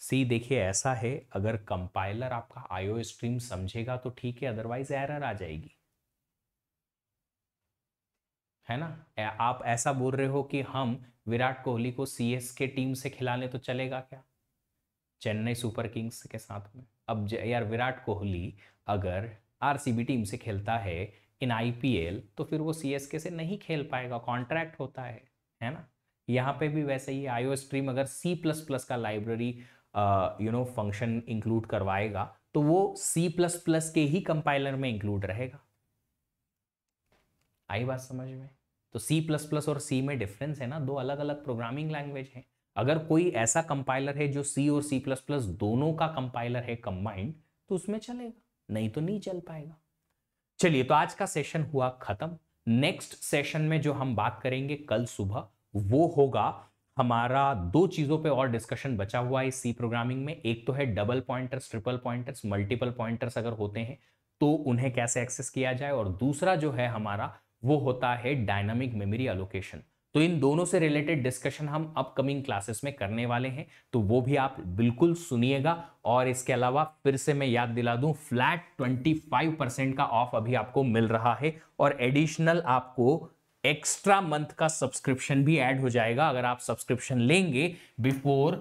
C देखिए ऐसा है अगर कंपाइलर आपका आईओ स्ट्रीम समझेगा तो ठीक है अदरवाइज एरर आ जाएगी है ना आप ऐसा बोल रहे हो कि हम विराट कोहली को सी एस के टीम से खिला लें तो चलेगा क्या चेन्नई सुपर किंग्स के साथ में अब यार विराट कोहली अगर आरसीबी टीम से खेलता है इन आईपीएल तो फिर वो के से नहीं खेल पाएगा कॉन्ट्रैक्ट होता है है ना यहाँ पे भी वैसे ही आईओ स्ट्रीम अगर सी प्लस प्लस का library you know function include करवाएगा तो वो C++ के ही कंपाइलर में इंक्लूड रहेगा आई बात समझ में तो C++ और C में डिफरेंस है ना दो अलग अलग प्रोग्रामिंग लैंग्वेज है अगर कोई ऐसा कंपाइलर है जो C और C++ दोनों का कंपाइलर है कंबाइंड तो उसमें चलेगा नहीं तो नहीं चल पाएगा चलिए तो आज का सेशन हुआ खत्म नेक्स्ट सेशन में जो हम बात करेंगे कल सुबह वो होगा हमारा दो चीज़ों पे और डिस्कशन बचा हुआ है सी प्रोग्रामिंग में एक तो है double pointers triple pointers multiple pointers अगर होते हैं तो उन्हें कैसे एक्सेस किया जाए और दूसरा जो है हमारा वो होता है डायनामिक मेमोरी अलोकेशन तो इन दोनों से रिलेटेड डिस्कशन हम अपकमिंग क्लासेस में करने वाले हैं तो वो भी आप बिल्कुल सुनिएगा और इसके अलावा फिर से मैं याद दिला दूं फ्लैट 25 परसेंट का ऑफ अभी आपको मिल रहा है और एडिशनल आपको एक्स्ट्रा मंथ का सब्सक्रिप्शन भी ऐड हो जाएगा अगर आप सब्सक्रिप्शन लेंगे before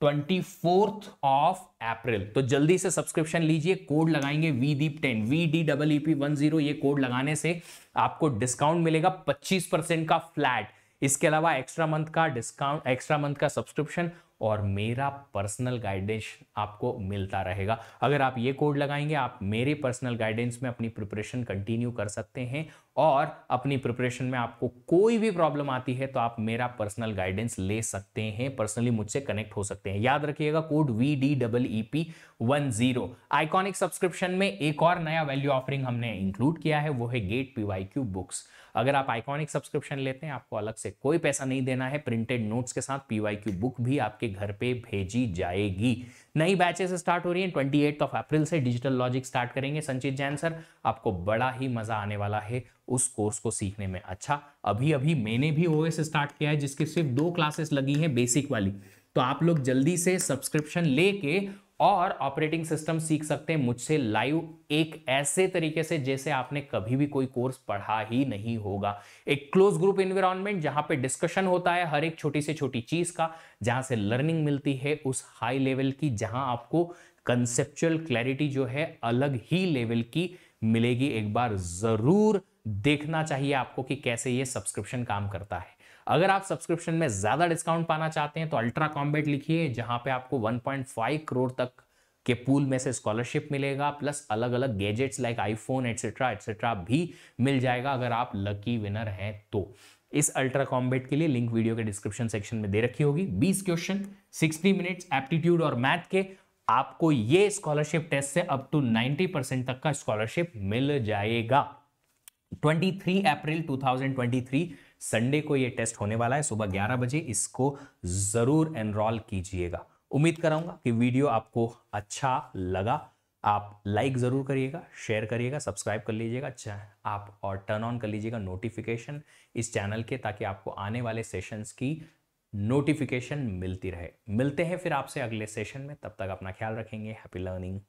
twenty fourth of April तो जल्दी से सब्सक्रिप्शन लीजिए कोड लगाएंगे V Deep ten V D double E P one zero ये कोड लगाने से आपको डिस्काउंट मिलेगा पच्चीस परसेंट का फ्लैट इसके अलावा एक्स्ट्रा मंथ का डिस्काउंट एक्स्ट्रा मंथ का सब्सक्रिप्शन और मेरा पर्सनल गाइडेंस आपको मिलता रहेगा अगर आप ये कोड लगाएंगे आप मेरे पर्सनल गाइडेंस में अपनी प्रिपरेशन कंटिन्यू कर सकते हैं और अपनी प्रिपरेशन में आपको कोई भी प्रॉब्लम आती है तो आप मेरा पर्सनल गाइडेंस ले सकते हैं पर्सनली मुझसे कनेक्ट हो सकते हैं याद रखिएगा code V D double E P one zero iconic subscription में एक और नया वैल्यू ऑफरिंग हमने इंक्लूड किया है वो है get P Y Q books अगर आप आइकॉनिक सब्सक्रिप्शन लेते हैं आपको अलग से कोई पैसा नहीं देना है प्रिंटेड नोट्स के साथ पीवाईक्यू बुक भी आपके घर पे भेजी जाएगी नई बैचेस स्टार्ट हो रही है ट्वेंटी ऑफ अप्रैल से डिजिटल लॉजिक स्टार्ट करेंगे संचित जैन सर आपको बड़ा ही मजा आने वाला है उस कोर्स को सीखने में अच्छा अभी अभी मैंने भी ओएस स्टार्ट किया है जिसकी सिर्फ दो क्लासेस लगी हैं बेसिक वाली तो आप लोग जल्दी से सब्सक्रिप्शन लेके और ऑपरेटिंग सिस्टम सीख सकते हैं मुझसे लाइव एक ऐसे तरीके से जैसे आपने कभी भी कोई कोर्स पढ़ा ही नहीं होगा एक क्लोज ग्रुप इन्वायरमेंट जहां पे डिस्कशन होता है हर एक छोटी से छोटी चीज का जहां से लर्निंग मिलती है उस हाई लेवल की जहां आपको कंसेप्चुअल क्लैरिटी जो है अलग ही लेवल की मिलेगी एक बार जरूर देखना चाहिए आपको कि कैसे ये सब्सक्रिप्शन काम करता है अगर आप सब्सक्रिप्शन में ज़्यादा डिस्काउंट पाना चाहते हैं तो अल्ट्रा कॉम्बेट लिखिए जहां पे आपको 1.5 करोड़ तक के पूल में से स्कॉलरशिप मिलेगा प्लस अलग अलग gadgets like iPhone etcetera etcetera भी मिल जाएगा अगर आप लकी विनर हैं तो इस अल्ट्रा कॉम्बेट के लिए लिंक वीडियो के डिस्क्रिप्शन सेक्शन में दे रखी होगी 20 क्वेश्चन 60 मिनट्स एप्टीट्यूड और मैथ के आपको ये स्कॉलरशिप टेस्ट से अप टू 90 परसेंट तक का स्कॉलरशिप मिल जाएगा 23 अप्रैल 2023 संडे को ये टेस्ट होने वाला है सुबह ग्यारह बजे इसको ज़रूर एनरोल कीजिएगा उम्मीद कराऊंगा कि वीडियो आपको अच्छा लगा आप लाइक ज़रूर करिएगा शेयर करिएगा सब्सक्राइब कर लीजिएगा आप और टर्न ऑन कर लीजिएगा नोटिफिकेशन इस चैनल के ताकि आपको आने वाले सेशंस की नोटिफिकेशन मिलती रहे मिलते हैं फिर आपसे अगले सेशन में तब तक अपना ख्याल रखेंगे हैप्पी लर्निंग